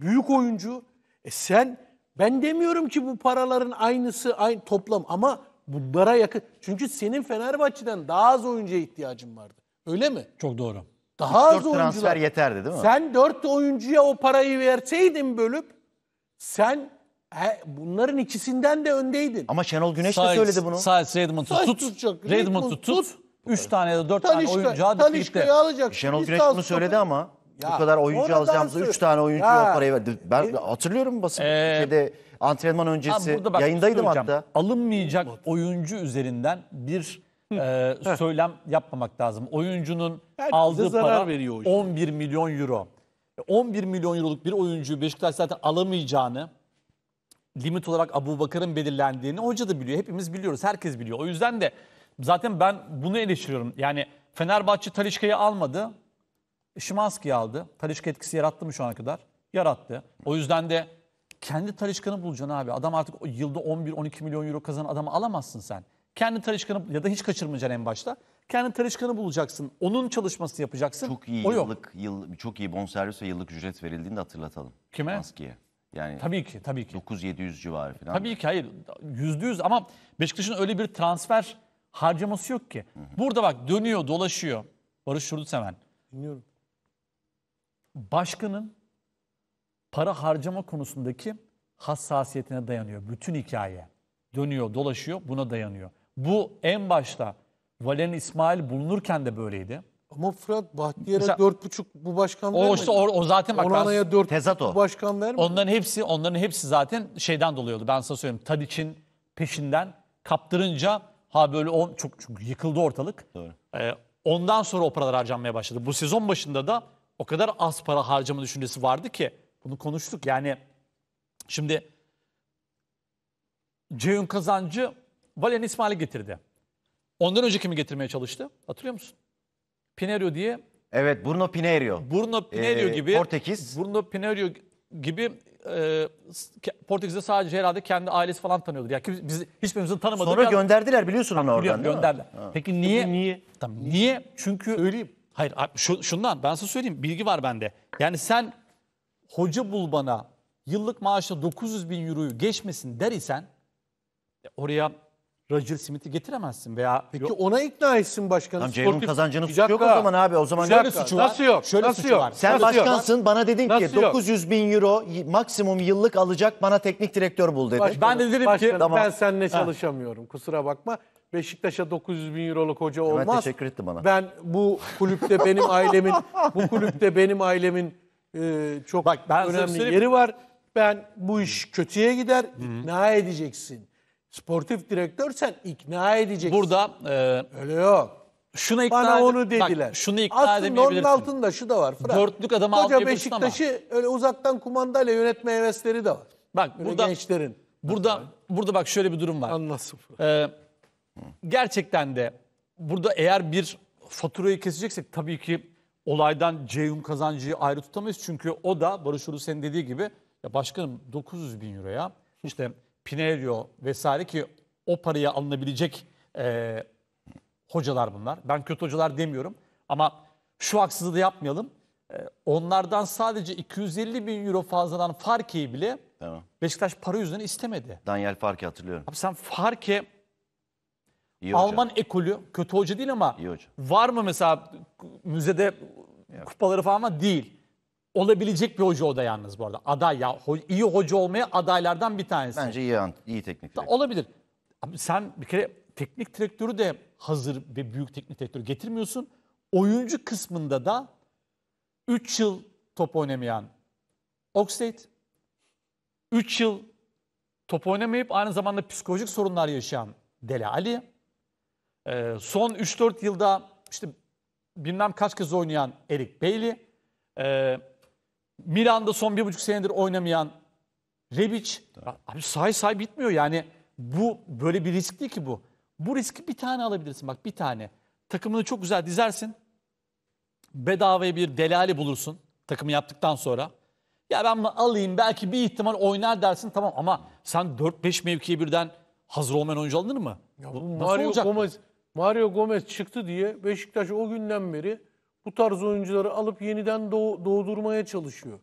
S3: büyük oyuncu. E sen ben demiyorum ki bu paraların aynısı aynı toplam ama bunlara yakın. Çünkü senin Fenerbahçe'den daha az oyuncuya ihtiyacın vardı. Öyle mi? Çok doğru. Daha az oyuncular. transfer yeterdi değil mi? Sen 4 oyuncuya o parayı verseydin bölüp sen he, bunların ikisinden de öndeydin. Ama Şenol Güneş de söyledi bunu. Sayes Redmond'u Sayes tut. tutacak, Redmond'u tut. tut. 3 tane
S2: ya
S1: da 4 tane Talişka, oyuncu hadi Talişka'yı alacaksın. Şenol Güneş bunu söyledi ama. Ya, bu kadar oyuncu alacağımızda 3 tane oyuncu ya. o parayı verdi. Ben e, hatırlıyorum basın ee, antrenman öncesi ha, bak, yayındaydım
S2: hatta. Alınmayacak oyuncu üzerinden bir e, söylem yapmamak lazım. Oyuncunun Herkese aldığı para veriyor 11 milyon euro. 11 milyon euroluk bir oyuncuyu Beşiktaş zaten alamayacağını limit olarak Abu Bakır'ın belirlendiğini hoca da biliyor. Hepimiz biliyoruz. Herkes biliyor. O yüzden de zaten ben bunu eleştiriyorum. Yani Fenerbahçe Talişka'yı almadı. Şimanski'yi aldı. Talişka etkisi yarattı mı şu ana kadar? Yarattı. O yüzden de kendi Talişka'nı bulacaksın abi. Adam artık yılda 11-12 milyon euro kazanan adamı alamazsın sen. Kendi Talişka'nı ya da hiç kaçırmayacaksın en başta. Kendi Talişka'nı
S1: bulacaksın. Onun çalışması yapacaksın. Çok iyi o yıllık, yıl, çok iyi bonservis ve yıllık ücret verildiğini de hatırlatalım. Kime? Maskiye. Yani tabii ki, tabii ki. 9-700 civarı falan. Tabii ki hayır.
S2: Yüzde yüz ama Beşiktaş'ın öyle bir transfer harcaması yok ki. Hı hı. Burada bak dönüyor, dolaşıyor. Barış Şurdu Seven. Bilmiyorum başkanın para harcama konusundaki hassasiyetine dayanıyor. Bütün hikaye dönüyor, dolaşıyor, buna dayanıyor. Bu en başta Valerian İsmail
S3: bulunurken de böyleydi. Ama Fırat Bahtiyar'a dört buçuk bu başkan vermedi. O işte o, o zaten bak ben- Onana'ya 4 Tezat o. bu başkan vermedi.
S2: onların hepsi onların hepsi zaten şeyden dolayıydı. Ben sana söyleyeyim. Tadiç'in peşinden kaptırınca ha böyle on, çok çünkü yıkıldı ortalık. Doğru. Ee, ondan sonra o paralar harcanmaya başladı. Bu sezon başında da o kadar az para harcama düşüncesi vardı ki bunu konuştuk. Yani şimdi Ceyhun Kazancı Valen İsmail'i getirdi. Ondan önce kimi getirmeye çalıştı? Hatırlıyor musun? Pinerio
S1: diye. Evet Bruno Pinerio. Bruno Pinerio ee, gibi.
S2: Portekiz. Bruno Pinerio gibi e, Portekiz'de sadece herhalde kendi ailesi falan tanıyordur. Yani biz hiçbirimizin tanımadığı. Sonra gönderdiler
S1: biliyorsun onu oradan. Biliyorum, gönderdiler. Ha. Peki niye? Peki niye? Tamam,
S2: niye? Çünkü Söyleyeyim. Hayır şu, şundan ben size söyleyeyim bilgi var bende. Yani sen hoca bul bana yıllık maaşla 900 bin euroyu geçmesin der isen e, oraya Roger Smith'i getiremezsin veya Peki yok. ona ikna etsin başkanı. Tamam, Ceyhun Sportif... kazancının suçu yok o zaman abi. O zaman şöyle suçu var. Nasıl yok? Şöyle Nasıl suçu yok? var. Sen Nasıl başkansın
S1: yok? bana dedin Nasıl ki yok? 900 bin euro maksimum yıllık alacak bana teknik direktör bul dedi. Başkanım, ben de dedim başkanım, ki tamam. ben seninle çalışamıyorum
S3: kusura bakma. Beşiktaş'a 900 bin euroluk hoca olmaz. Hemen teşekkür ettim bana. Ben bu kulüpte benim ailemin bu kulüpte benim ailemin e, çok Bak, ben önemli şey söyleyeyim. yeri var. Ben bu iş kötüye gider. Hı-hı. ikna edeceksin. Sportif sen ikna edeceksin. Burada e, öyle yok. Şuna ikna Bana onu dediler. Bak, şunu ikna Aslında onun altında şu da var. Fırat. Dörtlük adamı Koca Beşiktaş'ı ama. öyle uzaktan kumandayla yönetme hevesleri de var. Bak öyle burada gençlerin. Burada burada bak
S2: şöyle bir durum var. Anlasın. Ee, Gerçekten de burada eğer bir faturayı keseceksek tabii ki olaydan Ceyhun Kazancı'yı ayrı tutamayız. Çünkü o da Barış Ulu senin dediği gibi ya başkanım 900 bin euroya işte Pinerio vesaire ki o paraya alınabilecek e, hocalar bunlar. Ben kötü hocalar demiyorum ama şu haksızlığı da yapmayalım. E, onlardan sadece 250 bin euro fazladan Farke'yi bile Tamam. Beşiktaş para yüzünden istemedi.
S1: Daniel Farke hatırlıyorum. Abi sen
S2: Farke İyi hoca. Alman
S1: ekolü kötü hoca değil ama İyi hoca.
S2: var mı mesela müzede Yok. kupaları falan mı Değil. Olabilecek bir hoca o da yalnız bu arada. Aday ya ho- iyi hoca olmaya adaylardan bir tanesi. Bence iyi, an- iyi teknik direktör. olabilir. Abi sen bir kere teknik direktörü de hazır ve büyük teknik direktörü getirmiyorsun. Oyuncu kısmında da 3 yıl top oynamayan Oxlade, 3 yıl top oynamayıp aynı zamanda psikolojik sorunlar yaşayan Dele Ali, ee, son 3-4 yılda işte bilmem kaç kez oynayan Erik Bailey, e, ee, Milan'da son bir buçuk senedir oynamayan Rebic. Evet. Abi say say bitmiyor yani. Bu böyle bir risk değil ki bu. Bu riski bir tane alabilirsin bak bir tane. Takımını çok güzel dizersin. Bedavaya bir delali bulursun takımı yaptıktan sonra. Ya ben bunu alayım belki bir ihtimal oynar dersin tamam ama sen 4-5 mevkiye birden
S3: hazır olmayan oyuncu alınır mı? Ya bu, bu Mario olacak? Gomez Mario Gomez çıktı diye Beşiktaş o günden beri bu tarz oyuncuları alıp yeniden doğ, doğdurmaya çalışıyor.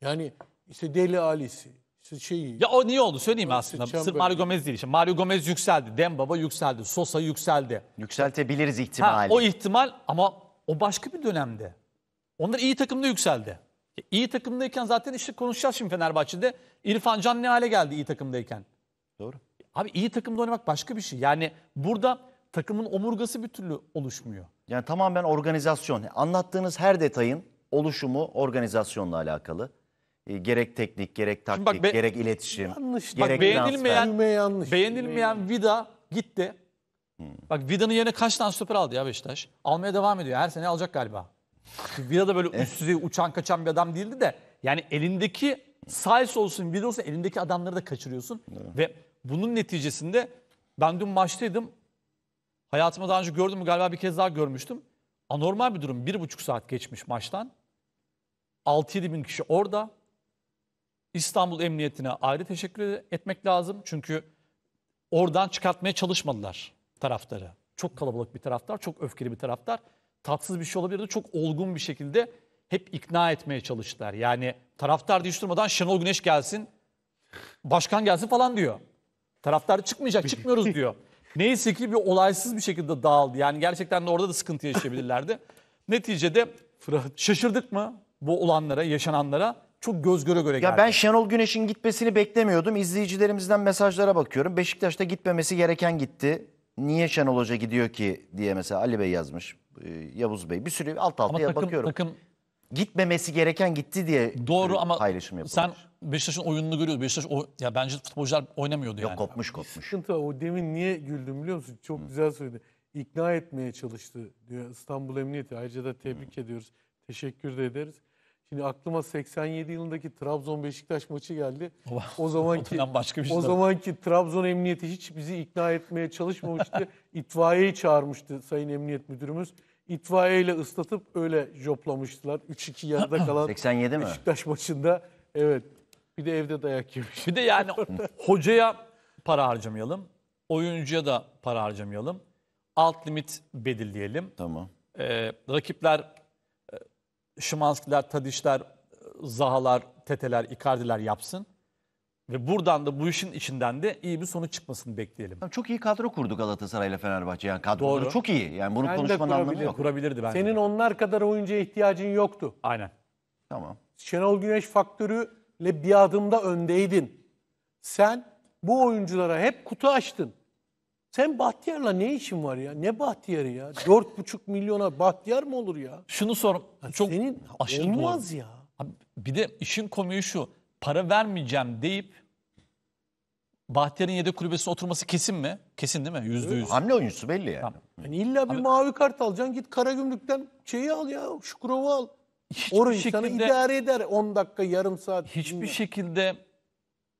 S3: Yani işte Deli Ali'si, işte şeyi.
S2: Ya o niye oldu söyleyeyim aslında. Çember. Sırf Mario Gomez değil. Şimdi Mario Gomez yükseldi. Dembaba yükseldi. Sosa yükseldi. Yükseltebiliriz ihtimali. Ha, o ihtimal ama o başka bir dönemde. Onlar iyi takımda yükseldi. İyi takımdayken zaten işte konuşacağız şimdi Fenerbahçe'de. İrfan Can ne hale geldi iyi takımdayken? Doğru. Abi iyi takımda oynamak başka bir şey. Yani burada takımın omurgası bir türlü oluşmuyor.
S1: Yani tamamen organizasyon. Anlattığınız her detayın oluşumu organizasyonla alakalı. Ee, gerek teknik, gerek taktik, bak be- gerek iletişim, Yanlış. gerek Bak beğenilmeyen,
S3: transfer. yanlış.
S2: beğenilmeyen hmm. Vida gitti. Hmm. Bak Vida'nın yerine kaç tane stoper aldı ya Beşiktaş? Almaya devam ediyor. Her sene alacak galiba. Vida da böyle eh. üst düzey uçan kaçan bir adam değildi de. Yani elindeki size olsun Vida olsun elindeki adamları da kaçırıyorsun. Ve bunun neticesinde ben dün maçtaydım. Hayatımda daha önce gördüm mü galiba bir kez daha görmüştüm. Anormal bir durum. Bir buçuk saat geçmiş maçtan. 6-7 bin kişi orada. İstanbul Emniyetine ayrı teşekkür etmek lazım. Çünkü oradan çıkartmaya çalışmadılar taraftarı. Çok kalabalık bir taraftar, çok öfkeli bir taraftar. Tatsız bir şey olabilirdi. Çok olgun bir şekilde hep ikna etmeye çalıştılar. Yani taraftar değiştirmeden Şenol Güneş gelsin, başkan gelsin falan diyor. Taraftar çıkmayacak, çıkmıyoruz diyor. Neyse ki bir olaysız bir şekilde dağıldı. Yani gerçekten de orada da sıkıntı yaşayabilirlerdi. Neticede şaşırdık mı bu olanlara, yaşananlara? Çok göz göre göre
S1: geldi. Ya ben Şenol Güneş'in gitmesini beklemiyordum. İzleyicilerimizden mesajlara bakıyorum. Beşiktaş'ta gitmemesi gereken gitti. Niye Şenol Hoca gidiyor ki diye mesela Ali Bey yazmış. Ee, Yavuz Bey bir sürü alt alta Ama takım, bakıyorum. Takım gitmemesi gereken gitti diye Doğru
S2: ama paylaşım yapılmış. Sen Beşiktaş'ın oyununu görüyoruz. Beşiktaş o, ya bence futbolcular oynamıyordu yani. Ya kopmuş kopmuş.
S3: Sıkıntı var. O demin niye güldüm biliyor musun? Çok güzel söyledi. İkna etmeye çalıştı diyor İstanbul Emniyeti. Ayrıca da tebrik ediyoruz. Teşekkür de ederiz. Şimdi aklıma 87 yılındaki Trabzon Beşiktaş maçı geldi. O zamanki Ondan başka bir şey o tabii. zamanki Trabzon Emniyeti hiç bizi ikna etmeye çalışmamıştı. İtfaiyeyi çağırmıştı Sayın Emniyet Müdürümüz. İtfaiyeyle ıslatıp öyle joplamıştılar. 3-2 yarıda kalan 87 mi? Beşiktaş maçında. Evet bir de evde dayak yemiş. Bir
S2: de yani hocaya para harcamayalım. Oyuncuya da para harcamayalım. Alt limit belirleyelim. Tamam. Ee, rakipler e, Şimanskiler, Tadişler, Zahalar, Teteler, Icardiler yapsın. Ve buradan da bu işin içinden de iyi bir sonuç çıkmasını
S1: bekleyelim. Çok iyi kadro kurdu Galatasaray'la Fenerbahçe. Yani kadroları Doğru. çok iyi. Yani bunu Ben de konuşmanın anlamı yok. Kurabilirdi
S3: bence. Senin onlar kadar oyuncuya ihtiyacın yoktu. Aynen. Tamam. Şenol Güneş faktörü ile bir adımda öndeydin. Sen bu oyunculara hep kutu açtın. Sen Bahtiyar'la ne işin var ya? Ne Bahtiyar'ı ya? 4,5 milyona Bahtiyar mı olur ya? Şunu sor. Çok Senin aşırı olmaz doğru. ya. Abi bir de işin
S2: komiği şu. Para vermeyeceğim deyip Bahtiyar'ın yedek kulübesine
S3: oturması kesin mi? Kesin değil mi? Yüzde yüz. Hamle oyuncusu belli yani. Tamam. Yani illa bir Abi- mavi kart alacaksın. Git Karagümrük'ten şeyi al ya. Şukurov'u al hiçbir Oru insanı şekilde, idare eder 10 dakika yarım saat. Hiçbir dinle. şekilde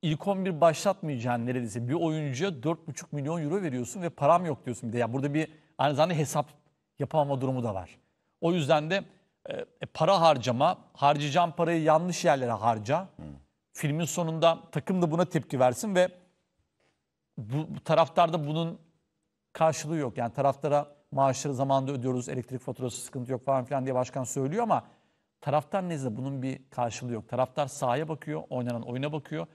S2: ilk 11 başlatmayacaksın neredeyse. Bir oyuncuya 4,5 milyon euro veriyorsun ve param yok diyorsun bir de. Yani burada bir aynı zamanda hesap yapamama durumu da var. O yüzden de e, e para harcama, harcayacağım parayı yanlış yerlere harca. Hmm. Filmin sonunda takım da buna tepki versin ve bu taraftarda bunun karşılığı yok. Yani taraftara maaşları zamanında ödüyoruz, elektrik faturası sıkıntı yok falan filan diye başkan söylüyor ama Taraftar nezle bunun bir karşılığı yok. Taraftar sahaya bakıyor, oynanan oyuna bakıyor.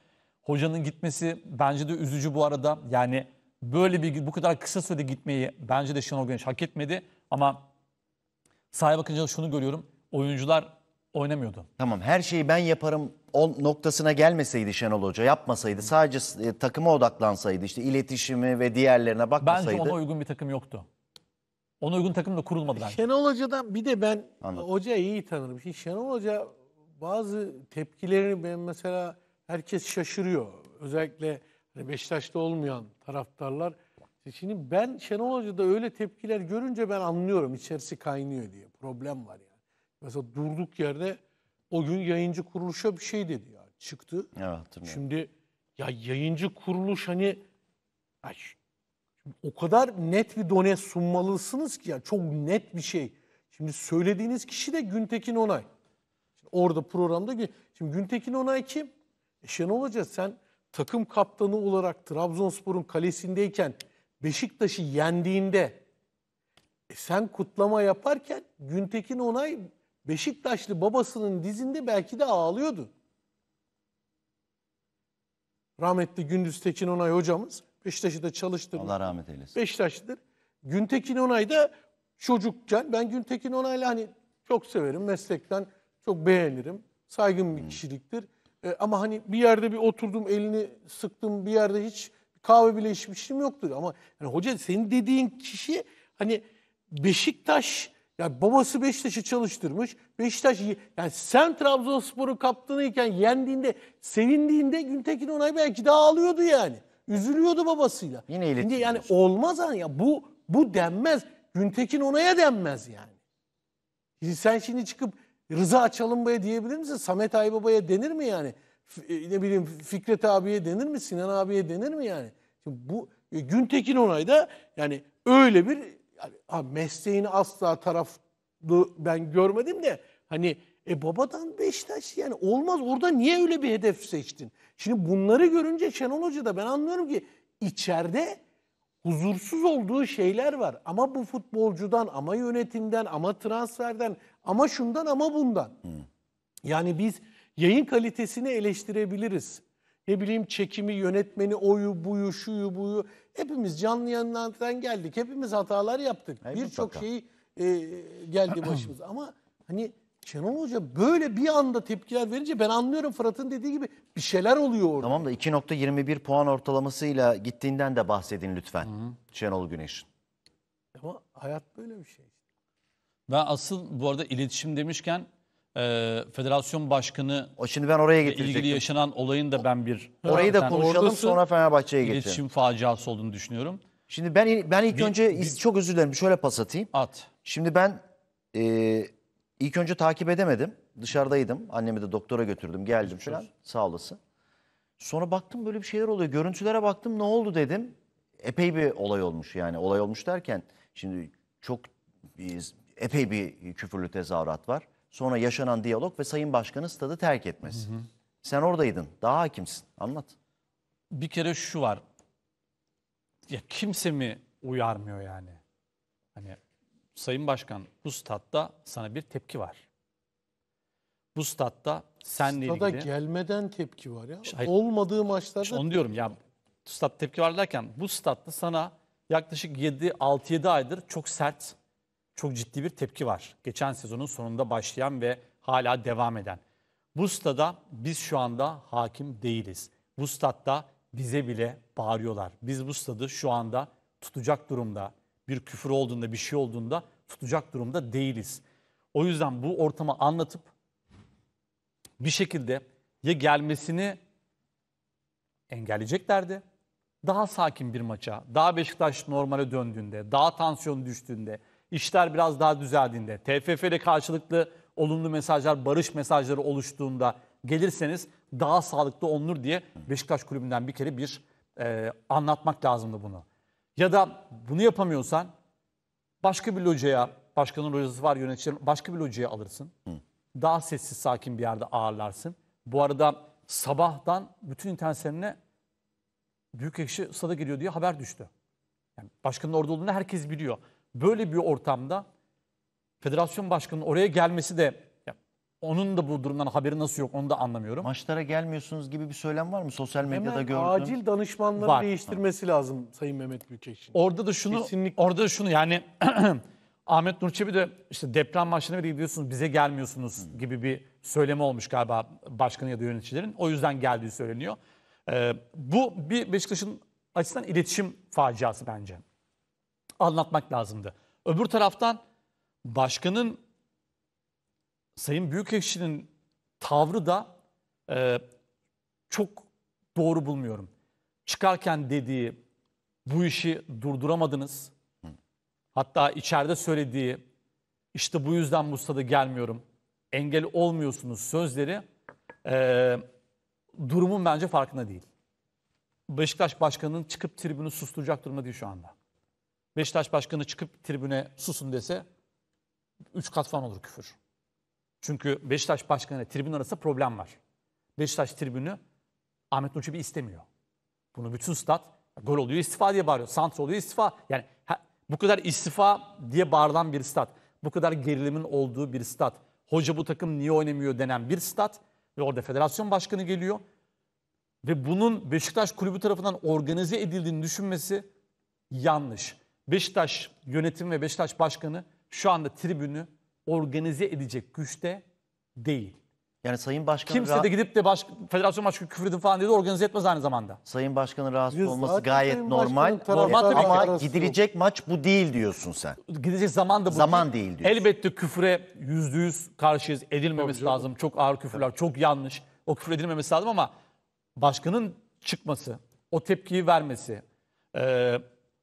S2: Hocanın gitmesi bence de üzücü bu arada. Yani böyle bir bu kadar kısa sürede gitmeyi bence de Şenol Güneş hak etmedi. Ama sahaya bakınca da şunu görüyorum. Oyuncular oynamıyordu.
S1: Tamam her şeyi ben yaparım o noktasına gelmeseydi Şenol Hoca yapmasaydı sadece e, takıma odaklansaydı işte iletişimi ve diğerlerine bakmasaydı. Bence ona uygun bir takım yoktu. Ona uygun takım da kurulmadı bence.
S3: Şenol Hoca'dan bir de ben Anladım. hocayı iyi tanırım. Şimdi Şenol Hoca bazı tepkilerini ben mesela herkes şaşırıyor. Özellikle hani Beşiktaş'ta olmayan taraftarlar. Şimdi ben Şenol Hoca'da öyle tepkiler görünce ben anlıyorum içerisi kaynıyor diye. Problem var yani. Mesela durduk yerde o gün yayıncı kuruluşa bir şey dedi ya. Çıktı. Evet, Şimdi ya yayıncı kuruluş hani ya o kadar net bir done sunmalısınız ki ya çok net bir şey. Şimdi söylediğiniz kişi de Güntekin Onay. Şimdi orada programda şimdi Güntekin Onay kim? E Şenol Hoca sen takım kaptanı olarak Trabzonspor'un kalesindeyken Beşiktaş'ı yendiğinde e sen kutlama yaparken Güntekin Onay Beşiktaşlı babasının dizinde belki de ağlıyordu. Rahmetli Gündüz Tekin Onay hocamız Beşiktaş'ta çalıştırmış. Allah rahmet eylesin. Beşiktaş'tır. Güntekin Onay da çocukken ben Güntekin Onay'la hani çok severim meslekten çok beğenirim. Saygın bir hmm. kişiliktir. E, ama hani bir yerde bir oturdum elini sıktım bir yerde hiç kahve bile içmişim yoktur. Ama yani hoca senin dediğin kişi hani Beşiktaş yani babası Beşiktaş'ı çalıştırmış. Beşiktaş yani sen Trabzonspor'u kaptanıyken yendiğinde, sevindiğinde Güntekin Onay belki daha ağlıyordu yani. Üzülüyordu babasıyla. Yine Şimdi yani olmaz hani ya bu bu denmez. Güntekin Onay'a denmez yani. sen şimdi çıkıp Rıza açalım baya diyebilir misin? Samet Aybaba'ya denir mi yani? E, ne bileyim Fikret abiye denir mi? Sinan abiye denir mi yani? Şimdi bu e, Güntekin onayda yani öyle bir yani, mesleğini asla taraflı ben görmedim de hani e babadan Beşiktaş yani olmaz orada niye öyle bir hedef seçtin? Şimdi bunları görünce Şenol Hoca da ben anlıyorum ki içeride huzursuz olduğu şeyler var. Ama bu futbolcudan, ama yönetimden, ama transferden, ama şundan ama bundan. Yani biz yayın kalitesini eleştirebiliriz. Ne bileyim çekimi, yönetmeni, oyu, buyu, şuyu, buyu. Hepimiz canlı yayınlardan geldik. Hepimiz hatalar yaptık. Birçok şey e, geldi başımıza. Ama hani Şenol Hoca böyle bir anda tepkiler verince ben anlıyorum
S1: Fırat'ın dediği gibi bir şeyler oluyor orada. Tamam da 2.21 puan ortalamasıyla gittiğinden de bahsedin lütfen Hı -hı. Şenol Güneş'in.
S3: E ama hayat böyle bir şey.
S2: Ben asıl bu arada iletişim demişken e, federasyon başkanı o şimdi ben oraya ilgili yaşanan olayın da ben bir orayı da konuşalım sonra Fenerbahçe'ye geçelim. İletişim faciası
S1: olduğunu düşünüyorum. Şimdi ben ben ilk bir, önce bir, çok özür dilerim şöyle pas atayım. At. Şimdi ben e, İlk önce takip edemedim. Dışarıdaydım. Annemi de doktora götürdüm. Geldim falan. Sağ olasın. Sonra baktım böyle bir şeyler oluyor. Görüntülere baktım ne oldu dedim. Epey bir olay olmuş yani. Olay olmuş derken şimdi çok epey bir küfürlü tezahürat var. Sonra yaşanan diyalog ve Sayın Başkan'ın stadı terk etmesi. Hı hı. Sen oradaydın. Daha hakimsin. Anlat.
S2: Bir kere şu var. Ya kimse mi uyarmıyor yani? Hani Sayın Başkan bu statta sana bir tepki var. Bu statta senle Stada ilgili...
S3: gelmeden tepki var ya. İşte hayır,
S2: Olmadığı maçlarda... İşte onu diyorum ya stat tepki var derken bu statta sana yaklaşık 7-6-7 aydır çok sert, çok ciddi bir tepki var. Geçen sezonun sonunda başlayan ve hala devam eden. Bu stada biz şu anda hakim değiliz. Bu statta bize bile bağırıyorlar. Biz bu stadı şu anda tutacak durumda bir küfür olduğunda, bir şey olduğunda tutacak durumda değiliz. O yüzden bu ortama anlatıp bir şekilde ya gelmesini engelleyeceklerdi. Daha sakin bir maça, daha Beşiktaş normale döndüğünde, daha tansiyon düştüğünde, işler biraz daha düzeldiğinde, TFF ile karşılıklı olumlu mesajlar, barış mesajları oluştuğunda gelirseniz daha sağlıklı olunur diye Beşiktaş kulübünden bir kere bir e, anlatmak lazımdı bunu. Ya da bunu yapamıyorsan başka bir locaya, başkanın locası var yöneticilerin, başka bir locaya alırsın. Hı. Daha sessiz sakin bir yerde ağırlarsın. Bu arada sabahtan bütün internetlerine büyük ekşi sada geliyor diye haber düştü. Yani başkanın orada olduğunu herkes biliyor. Böyle bir ortamda federasyon başkanının oraya gelmesi de onun da bu durumdan haberi nasıl yok onu da anlamıyorum. Maçlara gelmiyorsunuz gibi bir söylem var mı sosyal medyada Hemen gördüğün? acil
S3: danışmanları Var. değiştirmesi lazım Sayın Mehmet Büyükekşin.
S2: Orada da şunu Kesinlikle. orada da şunu yani Ahmet Nurçebi de işte deprem maçlarına bir gidiyorsunuz bize gelmiyorsunuz gibi bir söyleme olmuş galiba başkanı ya da yöneticilerin. O yüzden geldiği söyleniyor. Ee, bu bir Beşiktaş'ın açısından iletişim faciası bence. Anlatmak lazımdı. Öbür taraftan başkanın Sayın Büyükekşi'nin tavrı da e, çok doğru bulmuyorum. Çıkarken dediği bu işi durduramadınız. Hatta içeride söylediği işte bu yüzden bu Musta'da gelmiyorum. Engel olmuyorsunuz sözleri e, durumun bence farkında değil. Beşiktaş Başkanı'nın çıkıp tribünü susturacak durumda değil şu anda. Beşiktaş Başkanı çıkıp tribüne susun dese üç kat falan olur küfür. Çünkü Beşiktaş Başkanı tribün arasında problem var. Beşiktaş tribünü Ahmet Nurçebi istemiyor. Bunu bütün stat gol oluyor istifa diye bağırıyor. Santra oluyor istifa. Yani bu kadar istifa diye bağırılan bir stat. Bu kadar gerilimin olduğu bir stat. Hoca bu takım niye oynamıyor denen bir stat. Ve orada federasyon başkanı geliyor. Ve bunun Beşiktaş kulübü tarafından organize edildiğini düşünmesi yanlış. Beşiktaş yönetim ve Beşiktaş başkanı şu anda tribünü
S1: organize edecek güçte değil. Yani Sayın başkan. Kimse de
S2: gidip de baş, federasyon başkanı küfredin falan diye de organize etmez aynı zamanda.
S1: Sayın Başkan'ın rahatsız Biz olması gayet normal. Normal ama arası gidilecek maç bu değil diyorsun sen. Gidecek zaman da bu. Zaman değil diyorsun.
S2: Elbette küfre yüzde yüz karşıyız. Edilmemesi lazım. Çok ağır küfürler, çok yanlış. O küfür edilmemesi lazım ama başkanın çıkması, o tepkiyi vermesi, e,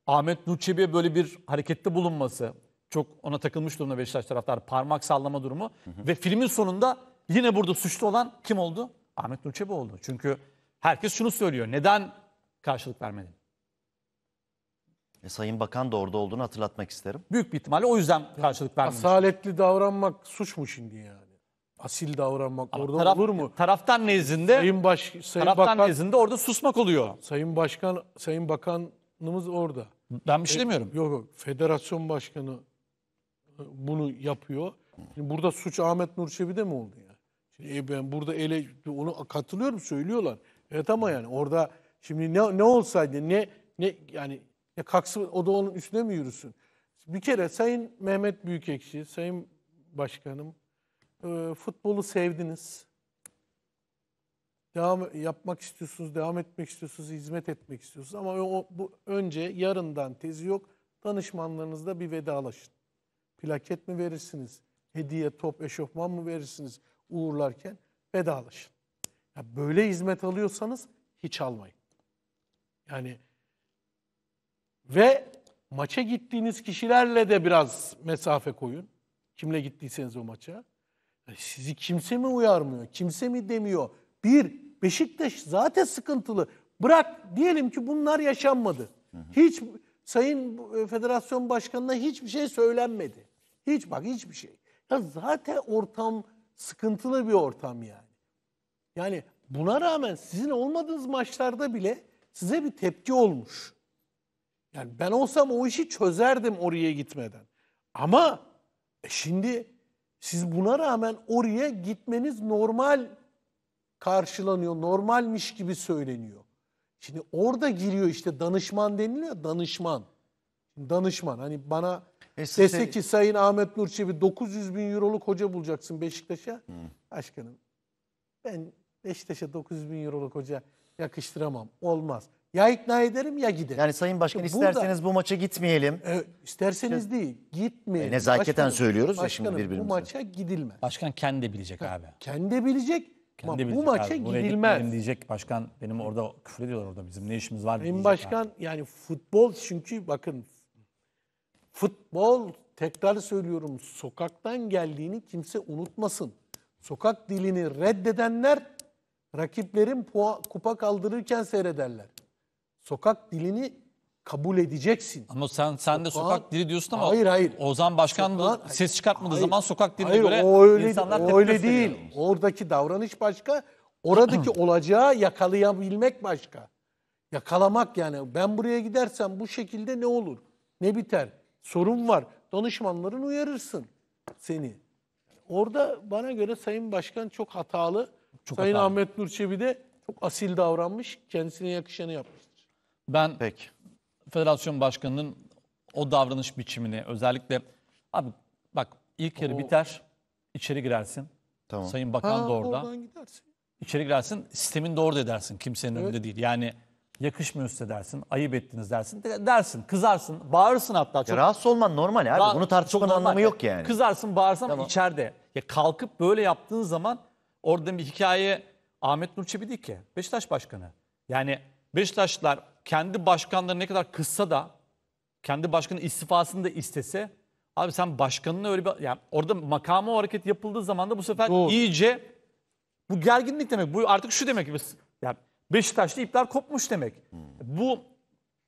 S2: Ahmet Nur böyle bir harekette bulunması, çok ona takılmış durumda Beşiktaş taraftarı parmak sallama durumu. Hı hı. Ve filmin sonunda yine burada suçlu olan kim oldu? Ahmet Nur oldu. Çünkü herkes şunu söylüyor. Neden karşılık vermedin?
S1: E, Sayın Bakan da orada olduğunu hatırlatmak isterim. Büyük
S3: bir ihtimalle o yüzden karşılık vermemiş. Asaletli davranmak suç mu şimdi yani? Asil davranmak Ama orada taraf, olur
S1: mu? Taraftan
S3: nezdinde Sayın Baş Sayın taraftan Bakan nezdinde orada susmak oluyor. Sayın Başkan Sayın Bakanımız orada. Ben bir şey e, demiyorum. Yok yok. Federasyon Başkanı bunu yapıyor. Şimdi burada suç Ahmet Nur Çebi'de mi oldu yani? Şimdi e, ben burada ele onu katılıyorum söylüyorlar. Evet ama yani orada şimdi ne, ne olsaydı ne ne yani ne kaksın o da onun üstüne mi yürüsün? Bir kere Sayın Mehmet Büyükekşi, Sayın Başkanım e, futbolu sevdiniz. Devam yapmak istiyorsunuz, devam etmek istiyorsunuz, hizmet etmek istiyorsunuz ama o, bu önce yarından tezi yok. Danışmanlarınızla bir vedalaşın plaket mi verirsiniz? Hediye, top, eşofman mı verirsiniz? Uğurlarken vedalaşın. Ya böyle hizmet alıyorsanız hiç almayın. Yani ve maça gittiğiniz kişilerle de biraz mesafe koyun. Kimle gittiyseniz o maça. Sizi kimse mi uyarmıyor? Kimse mi demiyor? Bir, Beşiktaş zaten sıkıntılı. Bırak diyelim ki bunlar yaşanmadı. Hı hı. Hiç Sayın Federasyon Başkanı'na hiçbir şey söylenmedi. Hiç bak hiçbir şey. Ya zaten ortam sıkıntılı bir ortam yani. Yani buna rağmen sizin olmadığınız maçlarda bile size bir tepki olmuş. Yani ben olsam o işi çözerdim oraya gitmeden. Ama e şimdi siz buna rağmen oraya gitmeniz normal karşılanıyor, normalmiş gibi söyleniyor. Şimdi orada giriyor işte danışman deniliyor, danışman. Danışman hani bana Eski dese ki Sayın Ahmet Nur Çebi 900 bin euroluk hoca bulacaksın Beşiktaş'a. Hı. Hmm. Aşkınım ben Beşiktaş'a 900 bin euroluk hoca yakıştıramam. Olmaz. Ya ikna ederim ya giderim. Yani Sayın
S1: Başkan e, Burada, isterseniz bu maça gitmeyelim. E, isterseniz değil gitmeyelim. E, nezaketen başkanım, söylüyoruz
S2: başkanım, ya şimdi birbirimize. bu maça
S3: gidilmez.
S2: Başkan kendi bilecek ha, abi. Kendi bilecek.
S3: Kendi bilecek bu maça Buraya gidilmez.
S2: diyecek başkan benim orada küfür ediyorlar orada bizim ne işimiz var Benim Başkan
S3: abi. yani futbol çünkü bakın Futbol tekrar söylüyorum sokaktan geldiğini kimse unutmasın. Sokak dilini reddedenler rakiplerin puan, kupa kaldırırken seyrederler. Sokak dilini kabul edeceksin. Ama sen sen de sokak
S2: dili diyorsun ama hayır, hayır. Ozan Başkan sokak, ses çıkartmadığı hayır, zaman sokak diline hayır, göre o öyle, insanlar o öyle değil. Seviyorum.
S3: Oradaki davranış başka. Oradaki olacağı yakalayabilmek başka. Yakalamak yani ben buraya gidersem bu şekilde ne olur? Ne biter? sorun var. Danışmanların uyarırsın seni. Orada bana göre Sayın Başkan çok hatalı. Çok Sayın hatalı. Ahmet Nur Çebi de çok asil davranmış. Kendisine yakışanı yapmıştır.
S2: Ben Peki. federasyon başkanının o davranış biçimini özellikle abi bak ilk yarı biter içeri girersin. Tamam. Sayın Bakan ha, da orada. Oradan gidersin. İçeri girersin sistemin de orada edersin kimsenin evet. önünde değil. Yani yakışmıyor size dersin, ayıp ettiniz dersin, de- dersin, kızarsın, bağırırsın hatta. Çok, Ya rahatsız olman normal abi. Bunu tartışmanın çok normal. anlamı yok yani. Kızarsın, bağırsan Tamam. içeride. Ya kalkıp böyle yaptığın zaman orada bir hikaye Ahmet Nur Çebi değil ki. Beşiktaş Başkanı. Yani Beşiktaşlar kendi başkanları ne kadar kızsa da kendi başkanı istifasını da istese abi sen başkanına öyle bir yani orada makama o hareket yapıldığı zaman da bu sefer iyice bu gerginlik demek. Bu artık şu demek. biz- Ya Beşiktaş'ta ipler kopmuş demek. Bu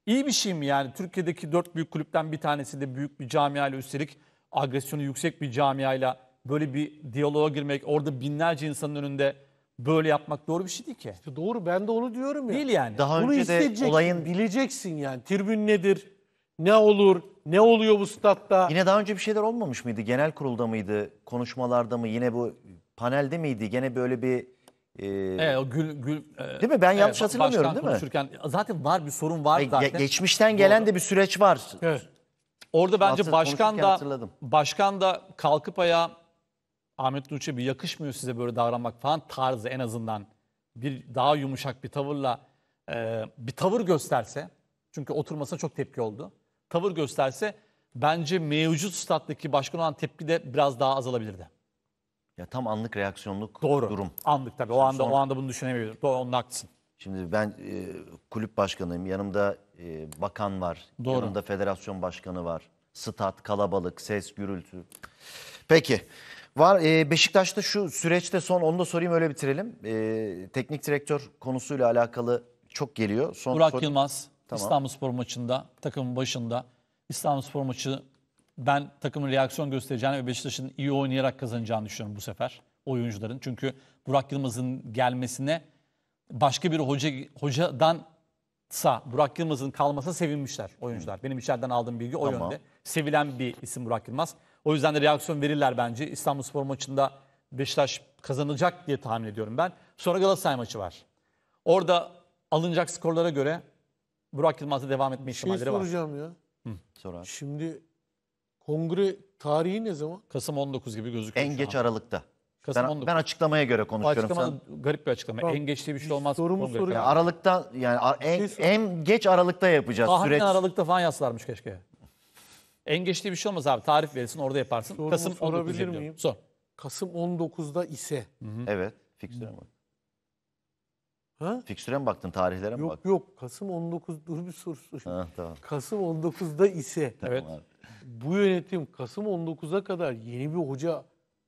S2: iyi bir şey mi yani? Türkiye'deki dört büyük kulüpten bir tanesi de büyük bir camiayla üstelik agresyonu yüksek bir camiayla böyle bir diyaloğa girmek, orada binlerce insanın önünde böyle yapmak doğru
S3: bir şey değil ki. İşte doğru ben de onu diyorum ya. Değil yani. Daha Bunu önce de olayın bileceksin yani. Tribün nedir? Ne olur? Ne oluyor bu statta? Yine daha önce bir şeyler olmamış mıydı? Genel kurulda
S1: mıydı? Konuşmalarda mı? Yine bu panelde miydi? Gene böyle bir ee,
S2: evet, gül, gül, e, değil mi? Ben yanlış evet, hatırlamıyorum değil mi? Konuşurken, zaten var bir sorun var Hayır, e, zaten. Geçmişten gelen Doğru. de
S1: bir süreç var. Evet. Orada bence başkan da
S2: hatırladım. başkan da kalkıp ayağa Ahmet Nurçe bir yakışmıyor size böyle davranmak falan tarzı en azından bir daha yumuşak bir tavırla e, bir tavır gösterse çünkü oturmasına çok tepki oldu. Tavır gösterse bence mevcut stat'taki başkan olan tepki de biraz daha azalabilirdi.
S1: Ya tam anlık reaksiyonluk Doğru. durum.
S2: Anlık tabii. O anda Sonra- o anda
S1: bunu düşünemiyorum. Doğru, onun haklısın. Şimdi ben e, kulüp başkanıyım. Yanımda e, bakan var. Doğru. Yanımda federasyon başkanı var. Stat, kalabalık, ses, gürültü. Peki. Var e, Beşiktaş'ta şu süreçte son onu da sorayım öyle bitirelim. E, teknik direktör konusuyla alakalı çok geliyor. Son Burak sor- Yılmaz Tamam.
S2: İstanbulspor maçında takımın başında İstanbulspor maçı ben takımın reaksiyon göstereceğini ve Beşiktaş'ın iyi oynayarak kazanacağını düşünüyorum bu sefer oyuncuların. Çünkü Burak Yılmaz'ın gelmesine başka bir hoca hocadansa Burak Yılmaz'ın kalması sevinmişler oyuncular. Benim içeriden aldığım bilgi o Tamam. yönde. Sevilen bir isim Burak Yılmaz. O yüzden de reaksiyon verirler bence. İstanbul Spor maçında Beşiktaş kazanacak diye tahmin ediyorum ben. Sonra Galatasaray maçı var. Orada alınacak skorlara göre Burak Yılmaz'da devam etme Şey ihtimalleri var. soracağım
S3: ya. Sonra. Şimdi Kongre tarihi ne zaman? Kasım
S1: 19 gibi gözüküyor. En geç an. Aralık'ta. Kasım ben, 19. ben açıklamaya göre konuşuyorum.
S3: Açıklama
S2: garip bir açıklama. Tamam. En geç diye bir şey olmaz.
S1: Sorumu soruyorum. Yani Aralık'ta yani şey en, Siz- en geç Aralık'ta yapacağız. Tahminen Süreç Aralık'ta falan yazsalarmış keşke.
S2: En geç diye bir şey olmaz abi. Tarif verirsin orada yaparsın. Sorumu Kasım 19 sorabilir miyim?
S1: Sor. Kasım 19'da ise. evet. Fikstüre mi?
S3: Ha? Fikstüre mi baktın? Tarihlere mi Yok baktın? yok Kasım 19 dur bir soru sorayım. Ha, tamam. Kasım 19'da ise Evet. Tamam abi bu yönetim Kasım 19'a kadar yeni bir hoca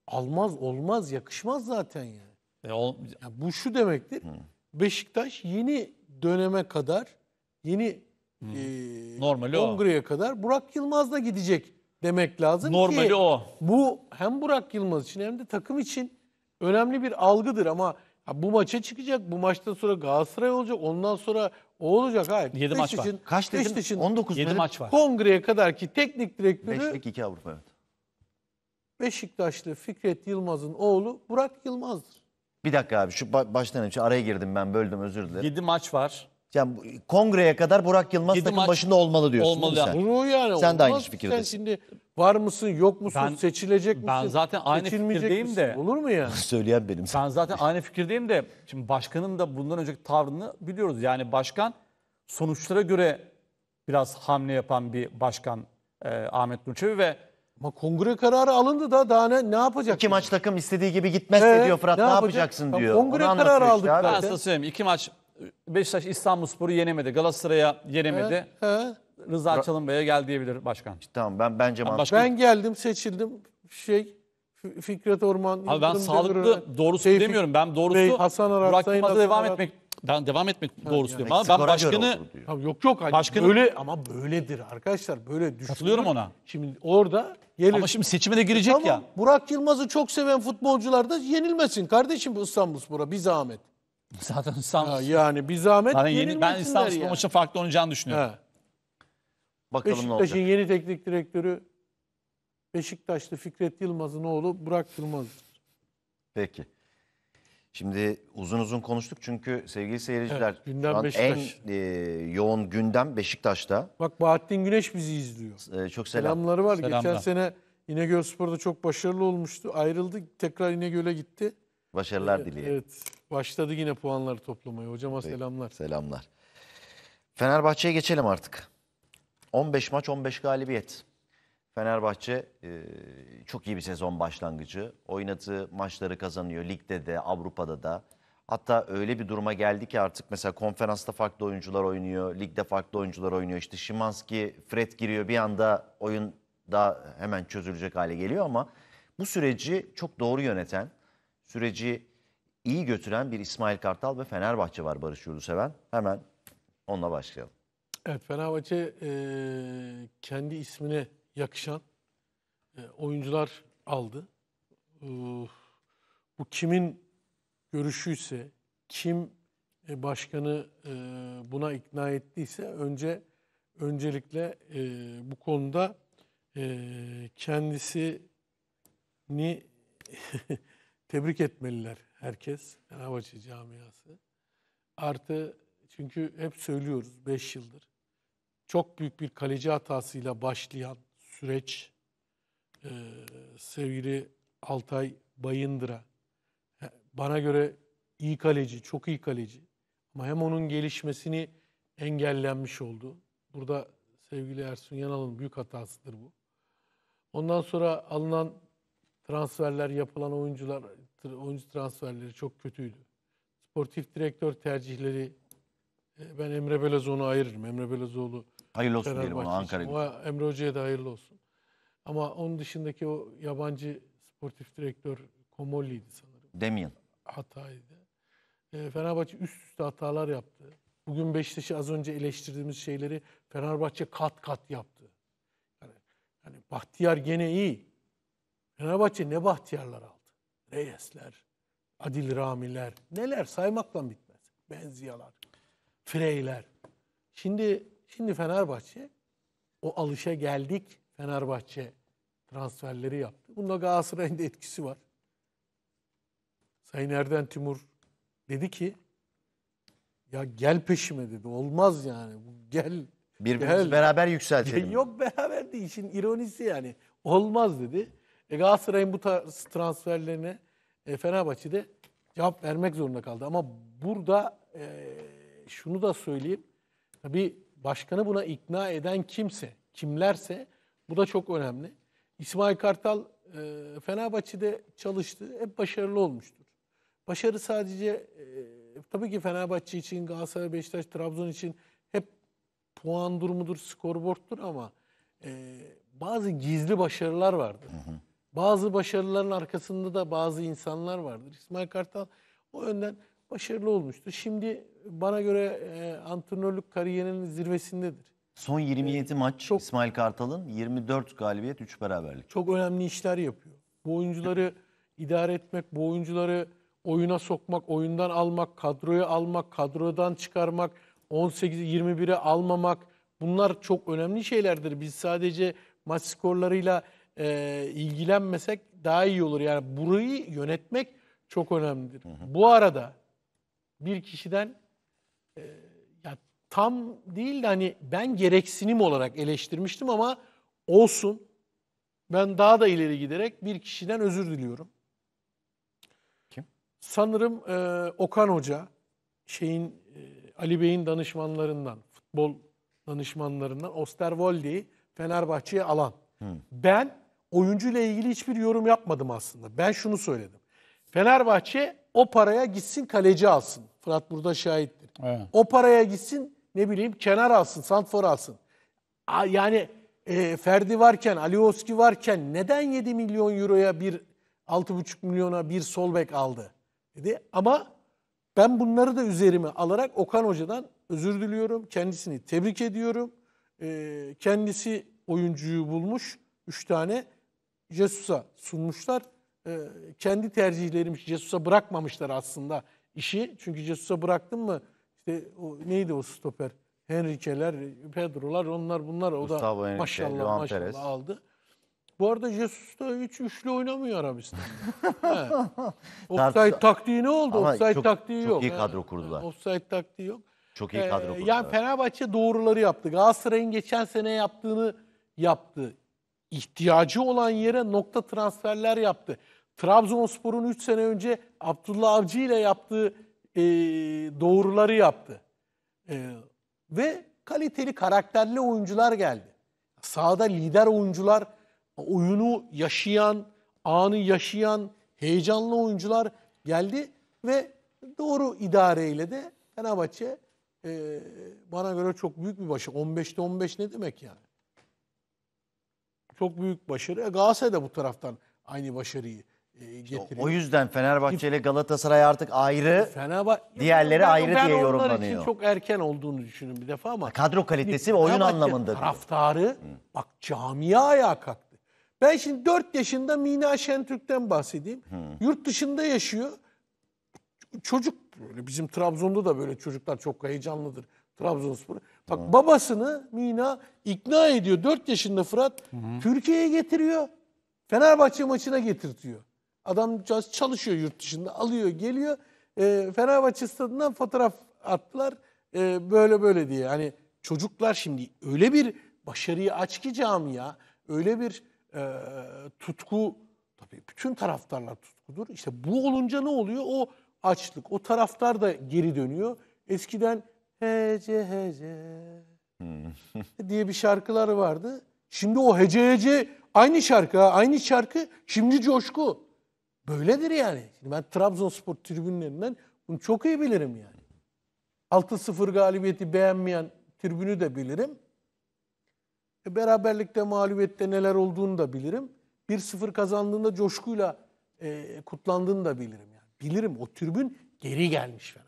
S3: almaz olmaz yakışmaz zaten yani. E, ol... yani bu şu demektir. Hı. Beşiktaş yeni döneme kadar yeni e, Hı. e, Normali kongreye o. kadar Burak Yılmaz'la gidecek demek lazım Normali ki. o. Bu hem Burak Yılmaz için hem de takım için önemli bir algıdır ama bu maça çıkacak. Bu maçtan sonra Galatasaray olacak. Ondan sonra o olacak hayır. 7 maç için, var. Kaç dedim? Için 19 7 maç var. Kongreye kadar ki teknik direktörü... Beşlik 2 Avrupa evet. Beşiktaşlı Fikret Yılmaz'ın oğlu Burak Yılmaz'dır.
S1: Bir dakika abi şu baştan önce araya girdim ben böldüm özür dilerim. 7
S3: maç var. Yani
S1: kongreye kadar Burak Yılmaz takım başında olmalı diyorsun olmalı sen? Ruh yani. Sen de aynı olmaz Sen
S3: şimdi var mısın yok musun Ben-
S1: seçilecek
S2: misin? ben zaten aynı fikirdeyim misin? de. Olur mu yani?
S1: Söyleyen benim.
S2: Ben zaten aynı fikirdeyim de şimdi başkanın da bundan önceki tavrını biliyoruz. Yani başkan sonuçlara göre biraz hamle yapan bir başkan e, Ahmet Nurçevi ve Ama kongre kararı alındı
S3: da daha ne, ne yapacak?
S1: İki maç takım istediği gibi
S3: gitmezse Ee, diyor Fırat ne, ne yapacaksın diyor. kongre kararı aldık abi.
S2: ben zaten. söyleyeyim iki maç Beşiktaş İstanbulspor'u yenemedi. Galatasaray'a yenemedi. He, he. Rıza Çalınbay'a gel diyebilir başkan. Tamam ben bence mantıklı. Başka... Ben
S3: geldim seçildim şey Fikret Orman. Abi ben sağlıklı Demirören, doğrusu Tevfik şey, demiyorum. Ben doğrusu Bey, Hasan Arat, Burak Sayın Hasan devam Arat. etmek
S2: ben devam etmek doğrusu diyorum. Ama ben başkanı
S3: Tamam, yok yok hani Başkanım- böyle ama böyledir arkadaşlar böyle düşünün. ona. Şimdi orada gelir. ama şimdi seçime de girecek tamam, ya. Burak Yılmaz'ı çok seven futbolcular da yenilmesin kardeşim bu İstanbulspor'a bir zahmet.
S2: Zaten İstanbul. Ha, yani bir zahmet Zaten yeni, ben İstanbul Spor yani. maçı farklı oynayacağını düşünüyorum. Ha.
S1: Bakalım ne olacak. Beşiktaş'ın
S3: yeni teknik direktörü Beşiktaşlı Fikret Yılmaz'ın oğlu Burak Yılmaz.
S1: Peki. Şimdi uzun uzun konuştuk çünkü sevgili seyirciler Evet, gündem şu an en e, yoğun gündem Beşiktaş'ta.
S3: Bak Bahattin Güneş bizi izliyor. E, çok selam. Selamları var. Selamlar. Geçen sene İnegöl Spor'da çok başarılı olmuştu. Ayrıldı. Tekrar İnegöl'e gitti. Başarılar evet, dileyelim. Evet. Başladı yine puanları toplamaya. Hocama Peki, selamlar. Selamlar.
S1: Fenerbahçe'ye geçelim artık. 15 maç 15 galibiyet. Fenerbahçe e, çok iyi bir sezon başlangıcı. Oynadığı maçları kazanıyor. Ligde de, Avrupa'da da. Hatta öyle bir duruma geldi ki artık mesela konferansta farklı oyuncular oynuyor, ligde farklı oyuncular oynuyor. İşte Şimanski, Fred giriyor bir anda oyun daha hemen çözülecek hale geliyor ama bu süreci çok doğru yöneten, süreci iyi götüren bir İsmail Kartal ve Fenerbahçe var Barış Yurduseven. Hemen onunla başlayalım.
S3: Evet Fenerbahçe e, kendi ismine yakışan e, oyuncular aldı. E, bu kimin görüşüyse, kim e, başkanı e, buna ikna ettiyse önce öncelikle e, bu konuda e, kendisini tebrik etmeliler herkes, Fenerbahçe camiası. Artı çünkü hep söylüyoruz 5 yıldır. Çok büyük bir kaleci hatasıyla başlayan süreç e, sevgili Altay Bayındıra. Bana göre iyi kaleci, çok iyi kaleci. Ama hem onun gelişmesini engellenmiş oldu. Burada sevgili Ersun Yanal'ın büyük hatasıdır bu. Ondan sonra alınan transferler, yapılan oyuncular oyuncu transferleri çok kötüydü. Sportif direktör tercihleri e, ben Emre Belezoğlu'nu ayırırım. Emre Belezoğlu Hayırlı olsun diyelim ona Ankara'ya. Emre Hoca'ya da hayırlı olsun. Ama onun dışındaki o yabancı sportif direktör Komolli'ydi sanırım. Demian. Hataydı. E, Fenerbahçe üst üste hatalar yaptı. Bugün Beşiktaş'ı az önce eleştirdiğimiz şeyleri Fenerbahçe kat kat yaptı. Yani, yani Bahtiyar gene iyi. Fenerbahçe ne Bahtiyarlar aldı? Reyesler, Adil Ramiler, neler saymakla bitmez. Benziyalar, Freyler. Şimdi şimdi Fenerbahçe o alışa geldik Fenerbahçe transferleri yaptı. Bunda Galatasaray'ın da etkisi var. Sayın Erden Timur dedi ki ya gel peşime dedi. Olmaz yani. Gel. Birbirimizi gel. beraber yükseltelim. Yok beraber değil. İşin ironisi yani. Olmaz dedi. E Galatasaray'ın bu tarz transferlerine e, Fenerbahçe cevap vermek zorunda kaldı. Ama burada e, şunu da söyleyeyim. Tabii başkanı buna ikna eden kimse, kimlerse bu da çok önemli. İsmail Kartal e, Fenerbahçe'de çalıştı. Hep başarılı olmuştur. Başarı sadece e, tabii ki Fenerbahçe için, Galatasaray, Beşiktaş, Trabzon için hep puan durumudur, skorboardtur ama e, bazı gizli başarılar vardır. Hı hı. Bazı başarıların arkasında da bazı insanlar vardır. İsmail Kartal o yönden başarılı olmuştur. Şimdi bana göre e, antrenörlük kariyerinin zirvesindedir. Son 27 e, maç çok, İsmail Kartal'ın 24 galibiyet 3 beraberlik. Çok önemli işler yapıyor. Bu oyuncuları idare etmek, bu oyuncuları oyuna sokmak, oyundan almak, kadroya almak, kadrodan çıkarmak, 18-21'e almamak bunlar çok önemli şeylerdir. Biz sadece maç skorlarıyla e, ilgilenmesek daha iyi olur. Yani burayı yönetmek çok önemlidir. Hı hı. Bu arada bir kişiden e, ya tam değil de hani ben gereksinim olarak eleştirmiştim ama olsun. Ben daha da ileri giderek bir kişiden özür diliyorum. Kim? Sanırım e, Okan Hoca şeyin e, Ali Bey'in danışmanlarından, futbol danışmanlarından Osterwolde'yi Fenerbahçe'ye alan. Hı. Ben oyuncuyla ilgili hiçbir yorum yapmadım aslında. Ben şunu söyledim. Fenerbahçe o paraya gitsin kaleci alsın. Fırat burada şahittir. Evet. O paraya gitsin ne bileyim kenar alsın, santfor alsın. Yani e, Ferdi varken, Alioski varken neden 7 milyon euroya bir 6,5 milyona bir sol bek aldı? Dedi. Ama ben bunları da üzerime alarak Okan Hoca'dan özür diliyorum. Kendisini tebrik ediyorum. E, kendisi oyuncuyu bulmuş. 3 tane. Jesus'a sunmuşlar. E, kendi tercihleriymiş. Jesus'a bırakmamışlar aslında işi. Çünkü Jesus'a bıraktın mı işte o, neydi o stoper? Henrique'ler, Pedro'lar onlar bunlar o Gustavo da Henrique, maşallah Luan maşallah Perez. aldı. Bu arada Jesus da hiç üçlü oynamıyor Arabistan. offside taktiği ne oldu? Ama offside çok, taktiği çok yok. Çok iyi kadro kurdular. Offside taktiği yok. Çok iyi ee, kadro kurdular. Yani Fenerbahçe doğruları yaptı. Galatasaray'ın geçen sene yaptığını yaptı ihtiyacı olan yere nokta transferler yaptı. Trabzonspor'un 3 sene önce Abdullah Avcı ile yaptığı e, doğruları yaptı. E, ve kaliteli, karakterli oyuncular geldi. Sahada lider oyuncular, oyunu yaşayan, anı yaşayan, heyecanlı oyuncular geldi ve doğru idareyle de Fenerbahçe e, bana göre çok büyük bir başı. 15'te 15 ne demek yani? çok büyük başarı. E, Galatasaray da bu taraftan aynı başarıyı e, getiriyor. O
S1: yüzden Fenerbahçe ile Galatasaray artık ayrı, e, Fenerbahçe diğerleri ayrı ben diye onlar yorumlanıyor. için çok
S3: erken olduğunu düşünün bir defa ama. Kadro kalitesi ve oyun Fenerbahçe anlamında diyor. bak camia ayağa kalktı. Ben şimdi 4 yaşında Mina Şentürk'ten bahsedeyim. Yurt dışında yaşıyor. Çocuk böyle bizim Trabzon'da da böyle çocuklar çok heyecanlıdır. Trabzonspor. Bak Hı. babasını Mina ikna ediyor. 4 yaşında Fırat Türkiye'ye getiriyor. Fenerbahçe maçına getirtiyor. Adam çalışıyor yurt dışında alıyor geliyor. E, Fenerbahçe stadından fotoğraf attılar. E, böyle böyle diye. Hani çocuklar şimdi öyle bir başarıyı aç ki camia. Öyle bir e, tutku tabii bütün taraftarlar tutkudur. İşte bu olunca ne oluyor? O açlık. O taraftar da geri dönüyor. Eskiden hece hece hmm. diye bir şarkıları vardı. Şimdi o hece hece aynı şarkı, aynı şarkı şimdi coşku. Böyledir yani. Şimdi ben Trabzonspor tribünlerinden bunu çok iyi bilirim yani. 6-0 galibiyeti beğenmeyen tribünü de bilirim. E beraberlikte mağlubiyette neler olduğunu da bilirim. 1-0 kazandığında coşkuyla e, kutlandığını da bilirim. Yani bilirim o tribün geri gelmiş falan.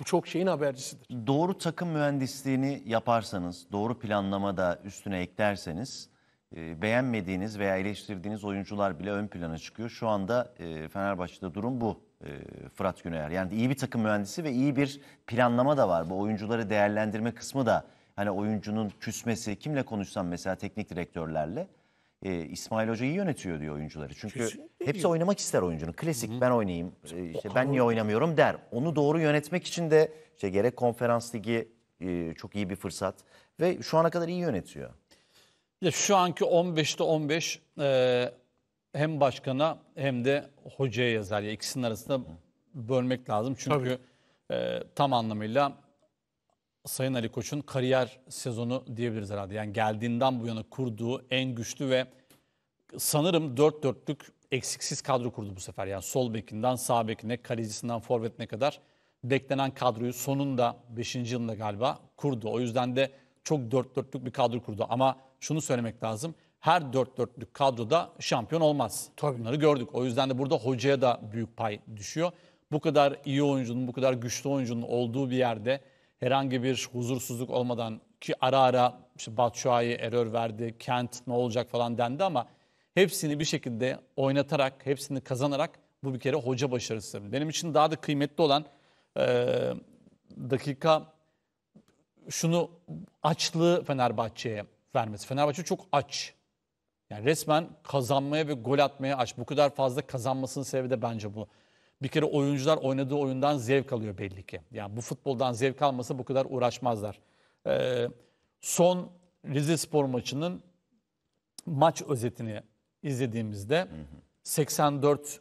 S3: Bu çok şeyin habercisidir.
S1: Doğru takım mühendisliğini yaparsanız, doğru planlama da üstüne eklerseniz e, beğenmediğiniz veya eleştirdiğiniz oyuncular bile ön plana çıkıyor. Şu anda e, Fenerbahçe'de durum bu e, Fırat Güneyer. Yani iyi bir takım mühendisi ve iyi bir planlama da var. Bu oyuncuları değerlendirme kısmı da hani oyuncunun küsmesi, kimle konuşsam mesela teknik direktörlerle e, İsmail Hoca iyi yönetiyor diyor oyuncuları. Çünkü Kesinlikle hepsi iyi. oynamak ister oyuncunun. Klasik hı ben oynayayım, e, işte ben niye oynamıyorum der. Onu doğru yönetmek için de işte gerek konferans ligi e, çok iyi bir fırsat ve şu ana kadar iyi yönetiyor.
S2: Ya şu anki 15'te 15 e, hem başkana hem de hocaya yazar. Ya ikisinin arasında bölmek lazım çünkü e, tam anlamıyla Sayın Ali Koç'un kariyer sezonu diyebiliriz herhalde. Yani geldiğinden bu yana kurduğu en güçlü ve sanırım dört dörtlük eksiksiz kadro kurdu bu sefer. Yani sol bekinden sağ bekine, kalecisinden forvetine kadar beklenen kadroyu sonunda 5. yılında galiba kurdu. O yüzden de çok dört dörtlük bir kadro kurdu. Ama şunu söylemek lazım. Her dört dörtlük kadroda şampiyon olmaz. Tabii. Bunları gördük. O yüzden de burada hocaya da büyük pay düşüyor. Bu kadar iyi oyuncunun, bu kadar güçlü oyuncunun olduğu bir yerde herhangi bir huzursuzluk olmadan ki ara ara işte Batshuayi error verdi, Kent ne olacak falan dendi ama hepsini bir şekilde oynatarak, hepsini kazanarak bu bir kere hoca başarısı. Benim için daha da kıymetli olan e, dakika şunu açlığı Fenerbahçe'ye vermesi. Fenerbahçe çok aç. Yani resmen kazanmaya ve gol atmaya aç. Bu kadar fazla kazanmasının sebebi de bence bu. Bir kere oyuncular oynadığı oyundan zevk alıyor belli ki. Yani bu futboldan zevk almasa bu kadar uğraşmazlar. Ee, son Rize Spor maçının maç özetini izlediğimizde 84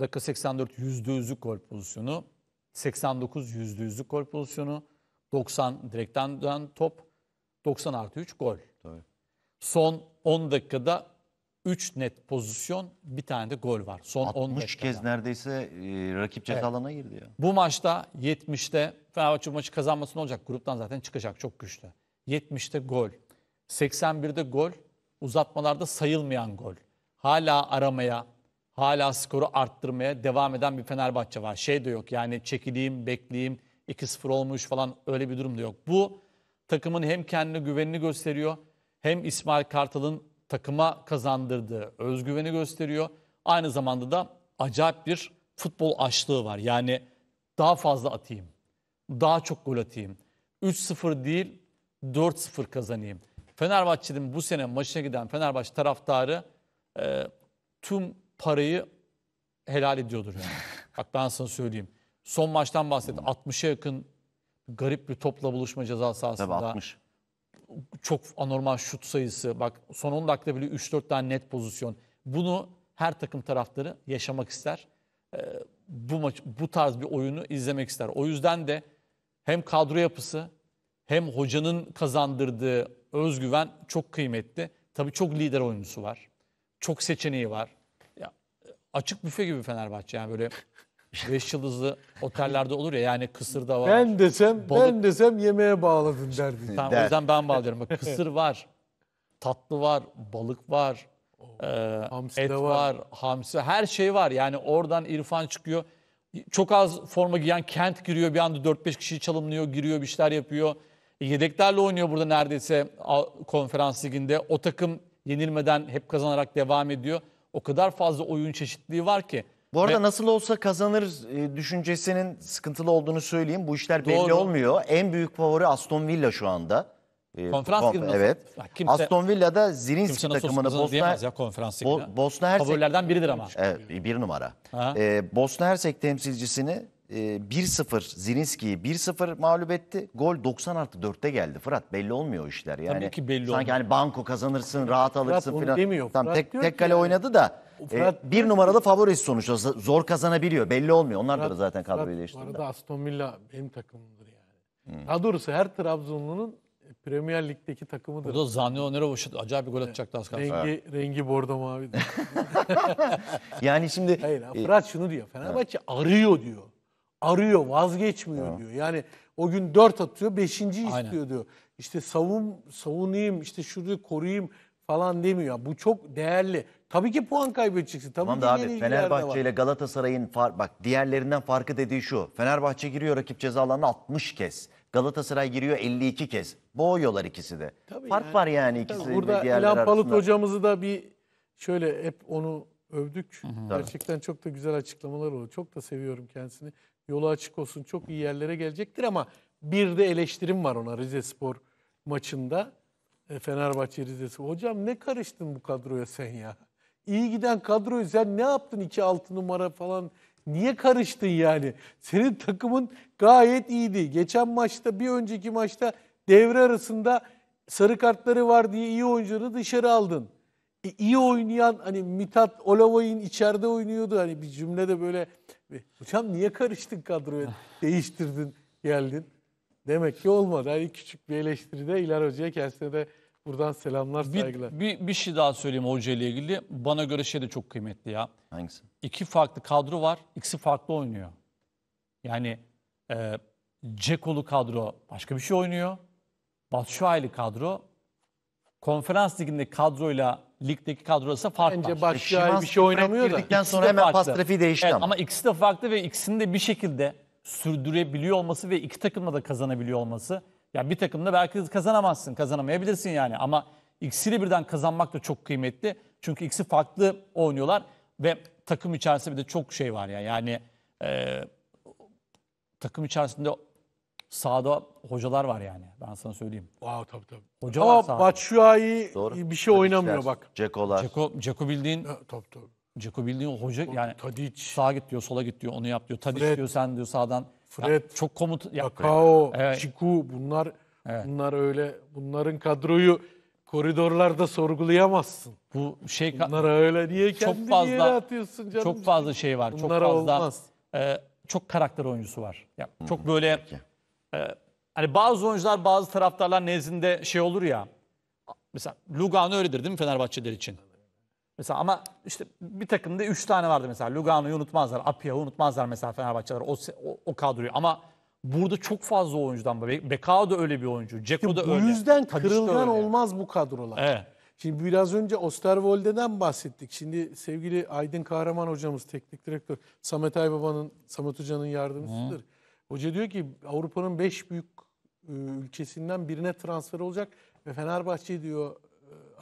S2: dakika 84 yüzde yüzlük gol pozisyonu, 89 yüzde yüzlük gol pozisyonu, 90 direkten dönen top, 90 artı 3 gol. Tabii. Son 10 dakikada 3 net pozisyon, bir tane de gol var. Son 60 10 kez
S1: neredeyse e, rakip ceza evet. girdi ya.
S2: Bu maçta 70'te Fenerbahçe maçı kazanması ne olacak? Gruptan zaten çıkacak çok güçlü. 70'te gol, 81'de gol, uzatmalarda sayılmayan gol. Hala aramaya, hala skoru arttırmaya devam eden bir Fenerbahçe var. Şey de yok yani çekileyim, bekleyeyim, 2-0 olmuş falan öyle bir durum da yok. Bu takımın hem kendine güvenini gösteriyor hem İsmail Kartal'ın takıma kazandırdığı özgüveni gösteriyor. Aynı zamanda da acayip bir futbol açlığı var. Yani daha fazla atayım, daha çok gol atayım. 3-0 değil 4-0 kazanayım. Fenerbahçe'nin bu sene maçına giden Fenerbahçe taraftarı e, tüm parayı helal ediyordur yani. Bak ben sana söyleyeyim. Son maçtan bahsettim. 60'a yakın garip bir topla buluşma ceza sahasında. Tabii 60 çok anormal şut sayısı. Bak son 10 dakikada bile 3-4 tane net pozisyon. Bunu her takım taraftarı yaşamak ister. E, bu maç bu tarz bir oyunu izlemek ister. O yüzden de hem kadro yapısı hem hocanın kazandırdığı özgüven çok kıymetli. Tabii çok lider oyuncusu var. Çok seçeneği var. Ya, e, açık büfe gibi Fenerbahçe yani böyle Beş yıldızlı otellerde olur ya yani kısır da var. Ben desem, Balık- ben
S3: desem yemeğe bağladın derdin. Tamam, o yüzden ben bağlıyorum. Bak kısır
S2: var, tatlı var, balık var, e, Hamsi et de var. var. hamsi her şey var. Yani oradan İrfan çıkıyor. Çok az forma giyen Kent giriyor bir anda 4-5 kişi çalımlıyor, giriyor bir şeyler yapıyor. yedeklerle oynuyor burada neredeyse a- konferans liginde. O takım yenilmeden hep kazanarak devam ediyor. O kadar fazla oyun
S1: çeşitliliği var ki. Bu arada Ve, nasıl olsa kazanır e, düşüncesinin sıkıntılı olduğunu söyleyeyim. Bu işler belli olmuyor. En büyük favori Aston Villa şu anda. E, konferans Kon, gibi Evet. Ya kimse, Aston Villa'da Zirinski takımını Bosna, ya, konferans Bo, Bosna Hersek. Favorilerden biridir ama. Evet, bir numara. Ha. E, Bosna Hersek temsilcisini 1-0 Zirinski'yi 1-0 mağlup etti. Gol 90 artı 4'te geldi. Fırat belli olmuyor o işler yani. Tabii ki belli Sanki olmuyor. hani banko kazanırsın, rahat alırsın Fırat falan. onu demiyor. Tamam, Fırat tek, tek kale yani- oynadı da e, Fırat- e, bir numaralı favorisi sonuçta. Zor kazanabiliyor. Belli olmuyor. Onlar da zaten kadroyu Fırat, Bu
S3: arada Aston Villa benim takımımdır yani. Hmm. Daha doğrusu her Trabzonlu'nun e, Premier Lig'deki takımıdır. Burada
S2: Zanyo Nerovoş'u
S3: acayip bir gol atacaktı az kalsın. Rengi, rengi bordo mavi. Yani şimdi Hayır, ha, e, Fırat şunu diyor. Fenerbahçe arıyor diyor arıyor, vazgeçmiyor evet. diyor. Yani o gün dört atıyor, beşinci istiyor diyor. İşte savun savunayım, işte şurayı koruyayım falan demiyor. Bu çok değerli. Tabii ki puan kaybedeceksin. tamam da abi Fenerbahçe ile
S1: Galatasaray'ın far bak diğerlerinden farkı dediği şu. Fenerbahçe giriyor rakip ceza alanına 60 kez. Galatasaray giriyor 52 kez. Boğuyorlar ikisi de. Tabii Fark yani, var yani ikisi de Burada Elan Palut
S3: hocamızı da bir şöyle hep onu övdük. Hı hı. Gerçekten çok da güzel açıklamalar oldu. Çok da seviyorum kendisini. Yolu açık olsun çok iyi yerlere gelecektir ama bir de eleştirim var ona Rize Spor maçında. E, Fenerbahçe Rize Hocam ne karıştın bu kadroya sen ya? İyi giden kadroyu sen ne yaptın 2-6 numara falan Niye karıştın yani? Senin takımın gayet iyiydi. Geçen maçta bir önceki maçta devre arasında sarı kartları var diye iyi oyuncuları dışarı aldın. E, iyi oynayan hani Mitat Olavay'ın içeride oynuyordu. Hani bir cümlede böyle Hocam niye karıştın kadroya? Değiştirdin, geldin. Demek ki olmadı. Hani küçük bir eleştiride İlhan Hoca'ya kendisine de buradan selamlar, saygılar.
S2: Bir, bir, bir şey daha söyleyeyim hoca ile ilgili. Bana göre şey de çok kıymetli ya. Hangisi? İki farklı kadro var. İkisi farklı oynuyor. Yani e, Cekolu kadro başka bir şey oynuyor. Batshuayi'li kadro konferans liginde kadroyla ligdeki kadrosa fark Bence var. başka bir şey oynamıyor da. girdikten sonra hemen pas trafiği değişti Evet, ama. ama ikisi de farklı ve ikisini de bir şekilde sürdürebiliyor olması ve iki takımla da kazanabiliyor olması. Ya bir takımda belki kazanamazsın, kazanamayabilirsin yani ama ikisini birden kazanmak da çok kıymetli. Çünkü ikisi farklı oynuyorlar ve takım içerisinde bir de çok şey var ya. Yani e, takım içerisinde sahada hocalar var yani. Ben sana söyleyeyim.
S3: Wow, tabii tabii. Hoca var Ama sahada.
S2: Batshuayi bir şey oynamıyor bak. Cekolar. Ceko, Ceko bildiğin Ha, Tabii tabii. Ceko bildiğin hoca yani Tadic, sağa git diyor, sola git diyor, onu yap diyor. Tadic Fred. diyor sen diyor sağdan. Ya Fred.
S3: çok komut ya, Kakao, Evet. Çiku bunlar Evet. bunlar öyle bunların kadroyu koridorlarda sorgulayamazsın. bu şey Bunlara öyle niye kendini çok fazla, yere atıyorsun canım? çok fazla
S2: şey var. Bunlara çok fazla olmaz. e, çok karakter oyuncusu var. Ya çok hmm, böyle Peki. Ee, hani bazı oyuncular bazı taraftarlar nezdinde şey olur ya. Mesela Lugano öyledir değil mi Fenerbahçeliler için? Mesela ama işte bir takımda 3 tane vardı mesela. Lugano'yu unutmazlar, Apia'yı unutmazlar mesela Fenerbahçeler o, o, o kadroyu. Ama burada çok fazla oyuncudan var. Bekao da öyle bir oyuncu, Ceko da öyle. Bu yüzden Tadiş kırılgan öyle.
S3: olmaz bu kadrolar. Evet. Şimdi biraz önce Osterwolde'den bahsettik. Şimdi sevgili Aydın Kahraman hocamız, teknik direktör, Samet Aybaba'nın, Samet Hoca'nın yardımcısıdır. Hoca diyor ki Avrupa'nın 5 büyük e, ülkesinden birine transfer olacak ve Fenerbahçe diyor e,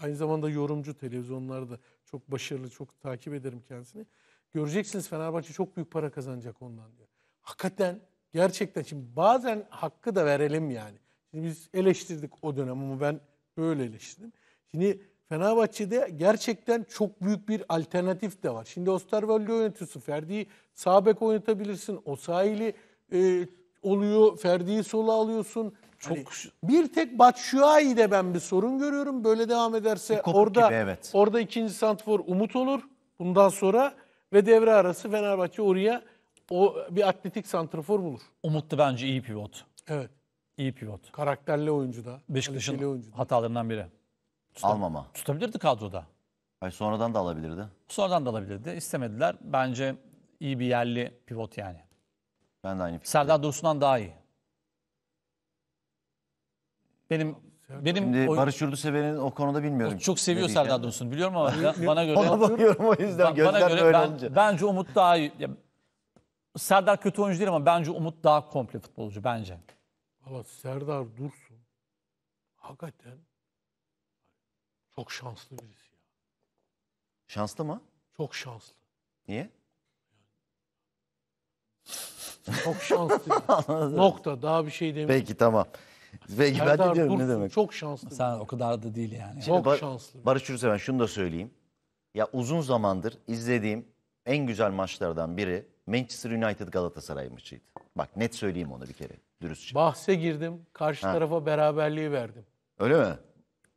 S3: aynı zamanda yorumcu televizyonlarda çok başarılı, çok takip ederim kendisini. Göreceksiniz Fenerbahçe çok büyük para kazanacak ondan diyor. Hakikaten gerçekten şimdi bazen hakkı da verelim yani. Şimdi biz eleştirdik o dönem ama ben böyle eleştirdim. Şimdi Fenerbahçe'de gerçekten çok büyük bir alternatif de var. Şimdi Osterwolde yönetiyorsun. Ferdi'yi sağ bek oynatabilirsin. O sahili e, oluyor. Ferdi'yi sola alıyorsun. Çok hani, bir tek Batshuayi'de ben bir sorun görüyorum. Böyle devam ederse e, orada gibi, evet. orada ikinci santfor Umut olur bundan sonra ve devre arası Fenerbahçe oraya o bir atletik santrafor bulur. Umut da bence
S2: iyi pivot. Evet. İyi pivot.
S3: Karakterli oyuncu da. Beşiktaş'ın
S2: hatalarından biri. Tutab Almama. Tutabilirdi kadroda. Ay sonradan da alabilirdi. Sonradan da alabilirdi. İstemediler. Bence iyi bir yerli pivot yani. Ben de aynı fikirde. Serdar Dursun'dan daha
S1: iyi. Benim benim Şimdi oy- Barış Yurdusever'in o konuda bilmiyorum. çok seviyor Serdar Dursun
S2: biliyorum ama ya bana göre Ona bakıyorum
S1: o yüzden Bak, bana göre böyle ben-
S2: bence Umut daha iyi. Ya, Serdar kötü oyuncu değil ama bence Umut daha komple futbolcu
S1: bence.
S3: Valla Serdar Dursun hakikaten çok şanslı birisi ya. Şanslı mı? Çok şanslı. Niye? Çok şanslı. Nokta. Daha bir şey demiyorum. Peki
S1: tamam. Peki ben de diyorum ne demek.
S3: Çok şanslı. Sen o kadar da değil yani. Çok Bar- şanslı.
S1: Barış ben şunu da söyleyeyim. Ya uzun zamandır izlediğim en güzel maçlardan biri Manchester United Galatasaray maçıydı. Bak net söyleyeyim onu bir kere dürüstçe. Bahse girdim. Karşı tarafa
S3: beraberliği verdim. Öyle mi?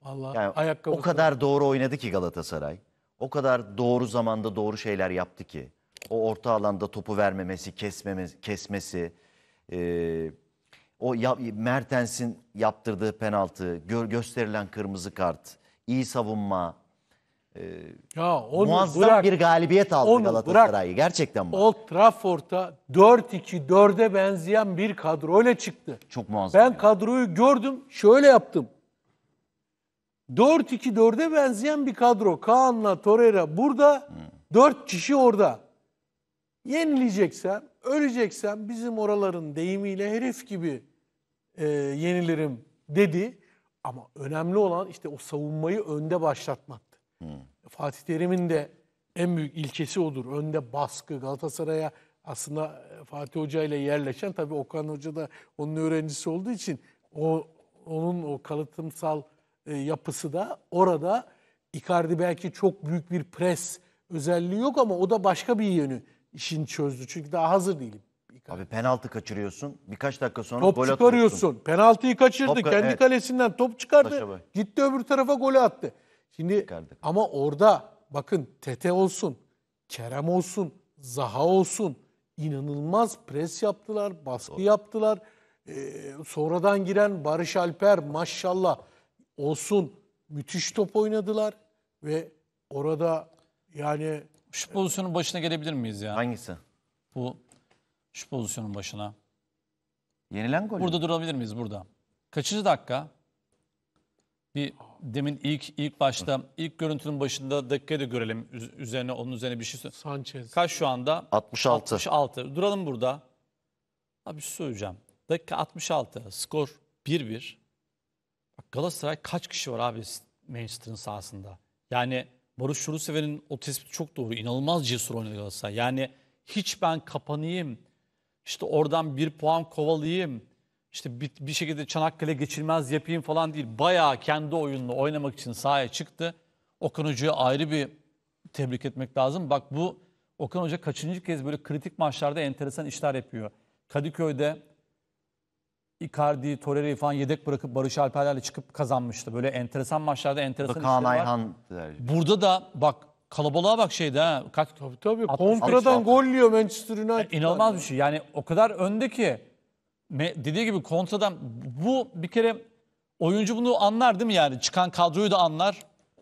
S3: Vallahi
S1: Yani ayakkabı. o kadar doğru oynadı ki Galatasaray. O kadar doğru zamanda doğru şeyler yaptı ki. O orta alanda topu vermemesi, kesmemesi, kesmesi. E, o ya, Mertens'in yaptırdığı penaltı, gö gösterilen kırmızı
S3: kart, iyi savunma. E,
S1: ya onu muazzam bırak, bir galibiyet aldı Galatasaray'ı. Gerçekten bu.
S3: Old Trafford'a 4-2-4'e benzeyen bir kadro öyle çıktı. Çok muazzam. Ben yani. kadroyu gördüm, şöyle yaptım. 4-2-4'e benzeyen bir kadro. Kaan'la Torreira burada, hmm. 4 kişi orada. Yenileceksem, öleceksem bizim oraların deyimiyle herif gibi e, yenilirim dedi. Ama önemli olan işte o savunmayı önde başlatmaktı. Hmm. Fatih Terim'in de en büyük ilkesi odur. Önde baskı Galatasaray'a aslında e, Fatih Hoca ile yerleşen tabii Okan Hoca da onun öğrencisi olduğu için o onun o kalıtımsal e, yapısı da orada Icardi belki çok büyük bir pres özelliği yok ama o da başka bir yönü işini çözdü. Çünkü daha hazır değilim.
S1: Abi penaltı kaçırıyorsun. Birkaç dakika sonra top gol çıkarıyorsun. Atıyorsun.
S3: Penaltıyı kaçırdı. Top, Kendi evet. kalesinden top çıkardı. Gitti öbür tarafa golü attı. Şimdi Çıkardık. ama orada bakın Tete olsun, Kerem olsun, Zaha olsun inanılmaz pres yaptılar, baskı Doğru. yaptılar. Ee, sonradan giren Barış Alper maşallah olsun müthiş top oynadılar ve orada yani şu pozisyonun
S2: başına gelebilir miyiz ya? Hangisi? Bu şu pozisyonun başına. Yenilen gol. Burada durabilir miyiz burada? Kaçıncı dakika? Bir demin ilk ilk başta ilk görüntünün başında dakikayı da görelim. Üzerine onun üzerine bir şey söyle. Sanchez. Kaç şu anda? 66. 66. Duralım burada. Abi bir şey söyleyeceğim. Dakika 66. Skor 1-1. Bak Galatasaray kaç kişi var abi Manchester'ın sahasında? Yani Barış Şurusever'in o tespit çok doğru. İnanılmaz cesur oynadı Galatasaray. Yani hiç ben kapanayım, işte oradan bir puan kovalayayım, işte bir, bir şekilde Çanakkale geçilmez yapayım falan değil. Bayağı kendi oyununu oynamak için sahaya çıktı. Okan Hoca'ya ayrı bir tebrik etmek lazım. Bak bu Okan Hoca kaçıncı kez böyle kritik maçlarda enteresan işler yapıyor. Kadıköy'de Icardi, Torreira'yı falan yedek bırakıp Barış Alper'lerle çıkıp kazanmıştı. Böyle enteresan maçlarda enteresan Kaan işleri var. Ayhan Burada da bak kalabalığa bak şeyde ha. Kaç, Tabii tabii.
S3: Kontradan
S2: gol yiyor Manchester United. inanılmaz bir şey. Yani o kadar önde ki. Dediği gibi kontradan bu bir kere oyuncu bunu anlar değil mi yani? Çıkan kadroyu
S1: da anlar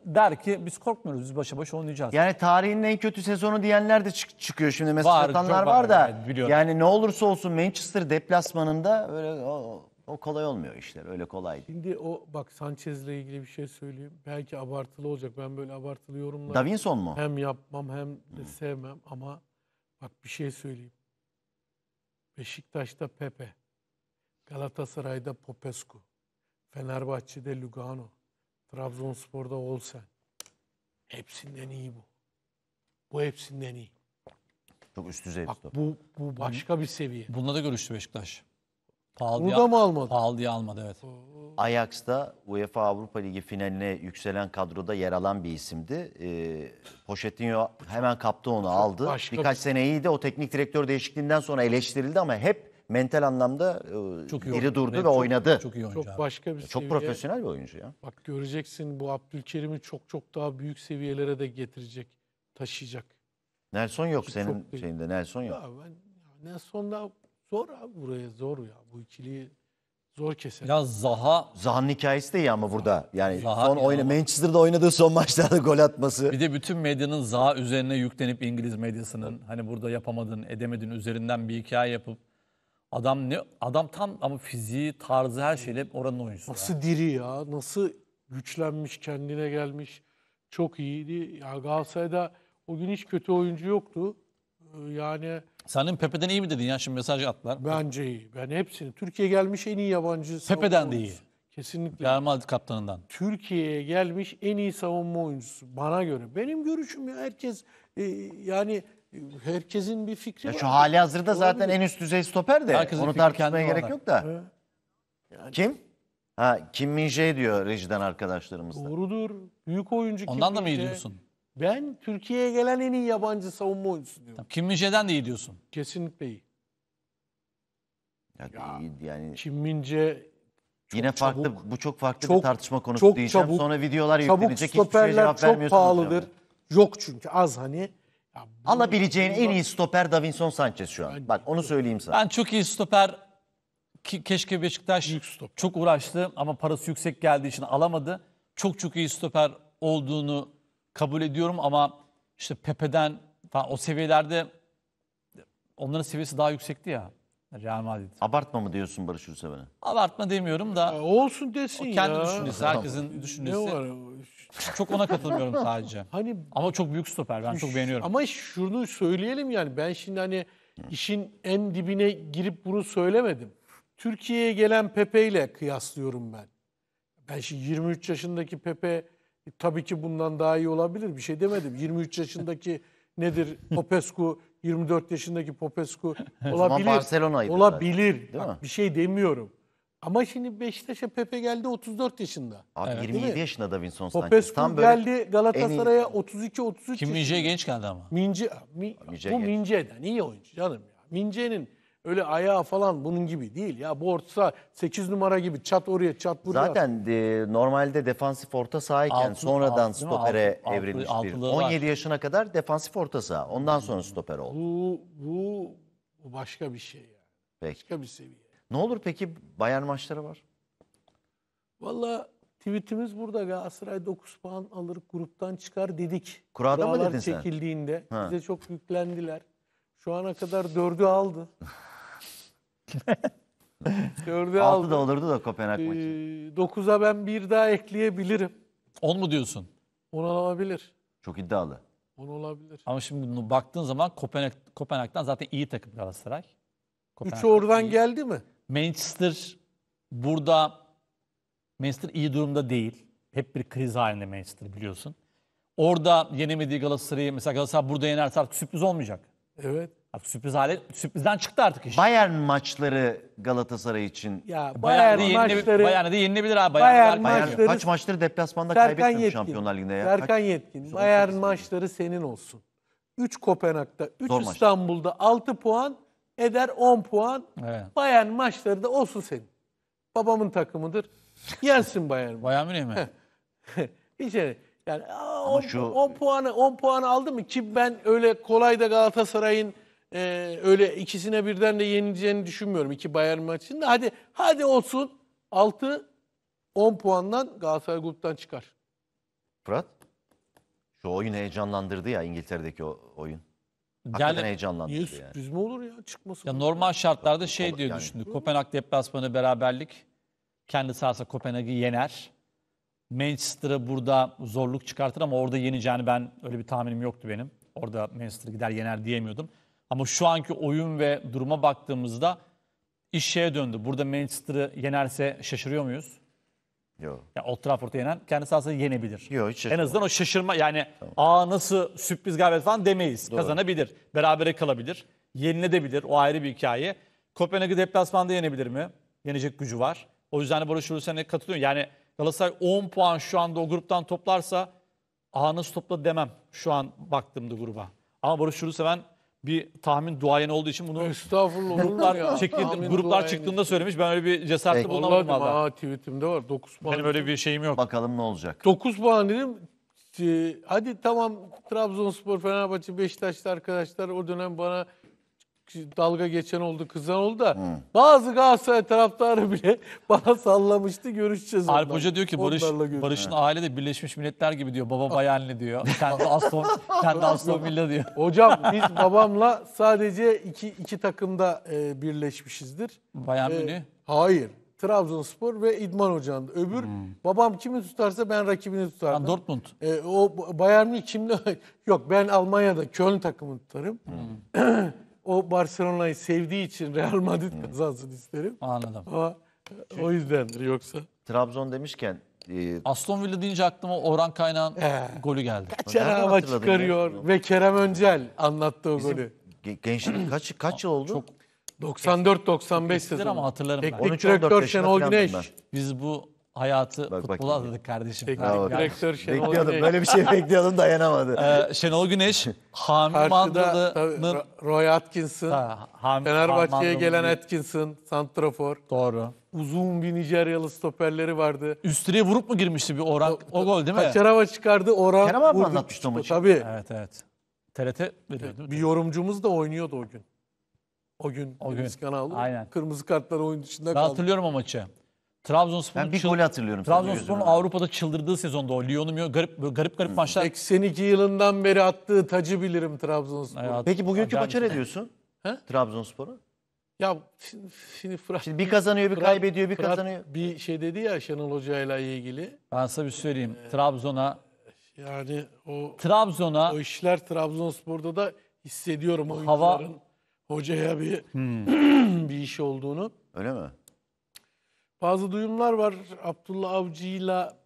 S1: der ki biz korkmuyoruz biz başa başa oynayacağız. Yani tarihin en kötü sezonu diyenler de çık- çıkıyor şimdi. Mesela Var, satanlar var, var da evet, yani ne olursa olsun Manchester deplasmanında öyle o, o kolay olmuyor işler. Öyle kolay
S3: Şimdi o bak Sanchez'le ilgili bir şey söyleyeyim. Belki abartılı olacak. Ben böyle abartılı yorumlar Davinson mu? hem yapmam hem de hmm. sevmem ama bak bir şey söyleyeyim. Beşiktaş'ta Pepe, Galatasaray'da Popescu, Fenerbahçe'de Lugano, Trabzonspor'da olsa hepsinden iyi bu. Bu hepsinden iyi.
S1: Çok üst düzey Bak,
S2: bu, bu başka bir seviye. Bununla da görüştü Beşiktaş. Pahalı Burada diye- mı almadı? Pahalı diye almadı evet.
S1: Ajax'ta UEFA Avrupa Ligi finaline yükselen kadroda yer alan bir isimdi. Ee, Pochettino hemen kaptı onu aldı. başka Birkaç bir- sene iyiydi. O teknik direktör değişikliğinden sonra eleştirildi ama hep mental anlamda e, çok iyi diri durdu ve çok, oynadı. Çok iyi oyuncu. Çok başka bir çok seviye. profesyonel bir oyuncu ya.
S3: Bak göreceksin bu Abdülkerim'i çok çok daha büyük seviyelere de getirecek, taşıyacak.
S1: Nelson yok Çünkü senin çok şeyinde. Nelson yok. Ya
S3: ben Nelson da zor abi buraya zor ya. Bu ikiliyi
S1: zor keser. Ya Zaha. Zaha'nın hikayesi de iyi ama burada. Yani Zaha son oyna Manchester'da oynadığı son maçlarda gol atması.
S2: Bir de bütün medyanın Zaha üzerine yüklenip İngiliz medyasının hani burada yapamadın, edemedin üzerinden bir hikaye yapıp Adam ne adam tam ama fiziği, tarzı her şeyle hep oranın oyuncusu.
S3: Nasıl diri ya? Nasıl güçlenmiş, kendine gelmiş. Çok iyiydi. Ya Galatasaray'da o gün hiç kötü oyuncu yoktu. Ee, yani Senin Pepe'den iyi mi dedin ya şimdi mesaj atlar bence iyi. Ben hepsini. Türkiye gelmiş en iyi yabancı. Pepe'den de iyi. Kesinlikle. Real Madrid kaptanından. Türkiye'ye gelmiş en iyi savunma oyuncusu bana göre. Benim görüşüm ya herkes e, yani herkesin bir fikri Ya var. şu hali hazırda zaten en üst düzey stoper de. Herkesin Onu tartışmaya gerek yok da.
S1: Yani Kim? Ha Kim Min-jae diyor rejiden arkadaşlarımız
S3: Doğrudur. Büyük oyuncu Ondan da mı iyi diyorsun? Ben Türkiye'ye gelen en iyi yabancı savunma oyuncusu diyorum. Kim min de iyi diyorsun. Kesinlikle iyi. Ya iyi
S1: yani Kim Mince yine farklı bu çok farklı bir tartışma konusu çok diyeceğim. çabuk, Sonra videolar yüklenecek hiçbir şey stoperler çok vermiyorsunuz. pahalıdır.
S3: Yok çünkü az hani bu- Alabileceğin
S1: en iyi stoper Davinson Sanchez şu an. Bak onu söyleyeyim sana. Ben
S2: çok iyi stoper ki- keşke Beşiktaş stoper. çok uğraştı ama parası yüksek geldiği için alamadı. Çok çok iyi stoper olduğunu kabul ediyorum ama işte Pepe'den falan o seviyelerde onların seviyesi daha yüksekti ya
S1: Real Madrid. Abartma mı diyorsun Barış Ürseven'e?
S2: Abartma demiyorum da Ya Olsun desin o kendi ya. düşüncesi, herkesin Ne düşüncesi. var?
S3: Çok ona katılmıyorum sadece. Hani ama çok büyük stoper. Ben çok beğeniyorum. Ama şunu söyleyelim yani ben şimdi hani işin en dibine girip bunu söylemedim. Türkiye'ye gelen Pepe ile kıyaslıyorum ben. Ben şimdi 23 yaşındaki Pepe e, tabii ki bundan daha iyi olabilir. Bir şey demedim. 23 yaşındaki nedir Popescu 24 yaşındaki Popescu olabilir. Barcelona'ydı olabilir. Bak, bir şey demiyorum. Ama şimdi Beşiktaş'a Pepe geldi 34 yaşında. Abi Evet. 27 yaşında
S1: Davinson
S2: Sanchez. Popescu Tam böyle geldi Galatasaray'a
S3: 32-33 Kim minceye
S2: genç geldi ama.
S3: Mince, mi, Mince bu genç. Mince'den iyi oyuncu canım ya. Mince'nin öyle ayağı falan bunun gibi değil ya. Bu orta 8 numara gibi çat oraya çat buraya. Zaten
S1: e, normalde defansif orta sahayken Altı- sonradan altı stopere Altı- altı- evrilmiş bir. altılığı var. 17 yaşına kadar defansif orta saha. Ondan sonra
S3: stoper oldu. Bu, bu, bu başka bir şey ya. Peki. Başka bir seviye. Ne olur peki Bayern maçları var. Valla tweetimiz burada Galatasaray 9 puan alır gruptan çıkar dedik. Kurada mı dedin sen? çekildiğinde bize çok yüklendiler. Şu ana kadar 4'ü aldı. 4'ü aldı. 6 da olurdu da Kopenhag ee, maçı. 9'a ben bir daha ekleyebilirim. 10 mu diyorsun? 10 alabilir. Çok
S1: iddialı. 10
S3: olabilir.
S2: Ama şimdi bunu baktığın zaman Kopenhag, Kopenhag'dan zaten iyi takım Galatasaray. Kopenhag
S3: oradan iyi. geldi mi?
S2: Manchester burada Manchester iyi durumda değil. Hep bir kriz halinde Manchester biliyorsun. Orada yenemediği Galatasaray'ı mesela Galatasaray burada yenerse artık sürpriz olmayacak.
S1: Evet. Artık sürpriz hale sürprizden çıktı artık iş. Bayern maçları Galatasaray için. Ya Bayern, Bayern maçları Bayern'e de
S3: yenilebilir abi. Bayern, Bayern, Bayern maçları. Kaç
S1: maçtır deplasmanda Serkan kaybetmiyor Yetkin, Şampiyonlar Ligi'nde ya. Serkan Kaç,
S3: Yetkin. Bayern maçları senin olsun. 3 Kopenhag'da, 3 İstanbul'da, 6 puan eder 10 puan. Evet. Bayern maçları da olsun senin. Babamın takımıdır. yersin Bayern. Bayern Münih mi? Hiç yani. Yani 10, şu... 10 puanı 10 puanı aldı mı ki ben öyle kolay da Galatasaray'ın e, öyle ikisine birden de yenileceğini düşünmüyorum. iki Bayern maçında. Hadi hadi olsun 6 10 puandan Galatasaray gruptan çıkar.
S1: Fırat? Şu oyun heyecanlandırdı ya İngiltere'deki o oyun. Hakikaten yani, heyecanlandırdı yani. sürpriz
S2: mi olur ya çıkması? Ya normal şartlarda şey diye yani. düşündük. Kopenhag deplasmanı beraberlik. Kendi sahası Kopenhag'ı yener. Manchester'a burada zorluk çıkartır ama orada yeneceğini ben öyle bir tahminim yoktu benim. Orada Manchester gider yener diyemiyordum. Ama şu anki oyun ve duruma baktığımızda iş şeye döndü. Burada Manchester'ı yenerse şaşırıyor muyuz? Yok. Ya Old Trafford'u yenen kendi sahasını yenebilir.
S1: Yok hiç En azından
S2: o şaşırma yani aa nasıl sürpriz galibiyet falan demeyiz. Kazanabilir. Berabere kalabilir. Yenilebilir. O ayrı bir hikaye. Kopenhag'ı deplasmanda yenebilir mi? Yenecek gücü var. O yüzden de Barış Hulusi'ne katılıyor. Yani Galatasaray 10 puan şu anda o gruptan toplarsa aa nasıl topladı demem şu an baktığımda gruba. Ama Barış Hulusi ben bir tahmin duayen olduğu için bunu Estağfurullah olur ya? çekildi, gruplar çıktığında söylemiş. Ben öyle bir cesaretle Peki. bulunamadım ha tweetimde var 9 puan. Benim öyle bir şeyim yok. Bakalım ne olacak.
S3: 9 puan dedim. Ee, hadi tamam Trabzonspor, Fenerbahçe, Beşiktaşlı arkadaşlar o dönem bana dalga geçen oldu, kızan oldu da bazı Galatasaray taraftarı bile bana sallamıştı. Görüşeceğiz Alp onlarla. Hoca diyor ki Barış, Onlarla görüşeceğiz. Barış'ın aile de Birleşmiş
S2: Milletler gibi diyor. Baba bayanlı diyor. Kendi Aston, kendi Aston Villa diyor. Hocam biz
S3: babamla sadece iki, iki takımda e, birleşmişizdir. Bayan Ee, Münih. hayır. Trabzonspor ve İdman Hoca'nın. Öbür hmm. babam kimi tutarsa ben rakibini tutarım. Ben Dortmund. E, o Bayern Münih kimle? Yok ben Almanya'da Köln takımını tutarım. Hmm. o Barcelona'yı sevdiği için Real Madrid hmm. isterim. Anladım. Ama şey- o yüzdendir yoksa. Trabzon demişken e,
S1: Aston Villa deyince aklıma
S2: Orhan Kaynağ'ın ee, golü geldi. Kaçar hava çıkarıyor
S3: ya? ve Kerem Öncel anlattı o golü. Gençlik kaç kaç yıl oldu? Çok 94-95 sezonu. ama hatırlarım Teknik ben. 13, direktör Şenol Güneş. Ben.
S1: Biz bu hayatı bak, futbola bak. adadık kardeşim. Teknik ha, direktör
S3: Şenol Bekliyordum böyle bir şey bekliyordum dayanamadı. Ee,
S2: Şenol Güneş, Hami Mandıralı'nın...
S3: Roy Atkinson, ha, Ham, Fenerbahçe'ye gelen Atkinson, Santrafor. Doğru. Uzun bir Nijeryalı stoperleri vardı. Üstüne vurup mu girmişti bir Orhan? O, o gol değil mi? Kaçarava çıkardı Orhan. Kerem abi anlatmıştı o maçı. Tabii. Evet evet. TRT veriyor Bir yorumcumuz da oynuyordu o gün. O gün. O gün. Kanalı. Aynen. Kırmızı kartlar oyun dışında ben kaldı. Ben hatırlıyorum o maçı.
S2: Trabzonspor'un bir gol golü hatırlıyorum Trabzonspor'un Avrupa'da çıldırdığı sezonda o Lyon'u
S3: Mio- garip garip garip maçlar. 82 yılından beri attığı tacı bilirim Trabzonspor. Peki bugünkü Acayip. maça ne diyorsun?
S1: He? Trabzonspor'a.
S3: Ya şimdi, şimdi Fırat, Şimdi bir kazanıyor, bir Fırat- kaybediyor, bir Fırat kazanıyor. bir şey dedi ya Şenol ile ilgili.
S2: Ben size bir söyleyeyim. Ee,
S3: Trabzon'a Yani o Trabzon'a o işler Trabzonspor'da da hissediyorum oyuncuların Hava- hocaya bir hmm. bir iş olduğunu. Öyle mi? Bazı duyumlar var. Abdullah Avcı'yla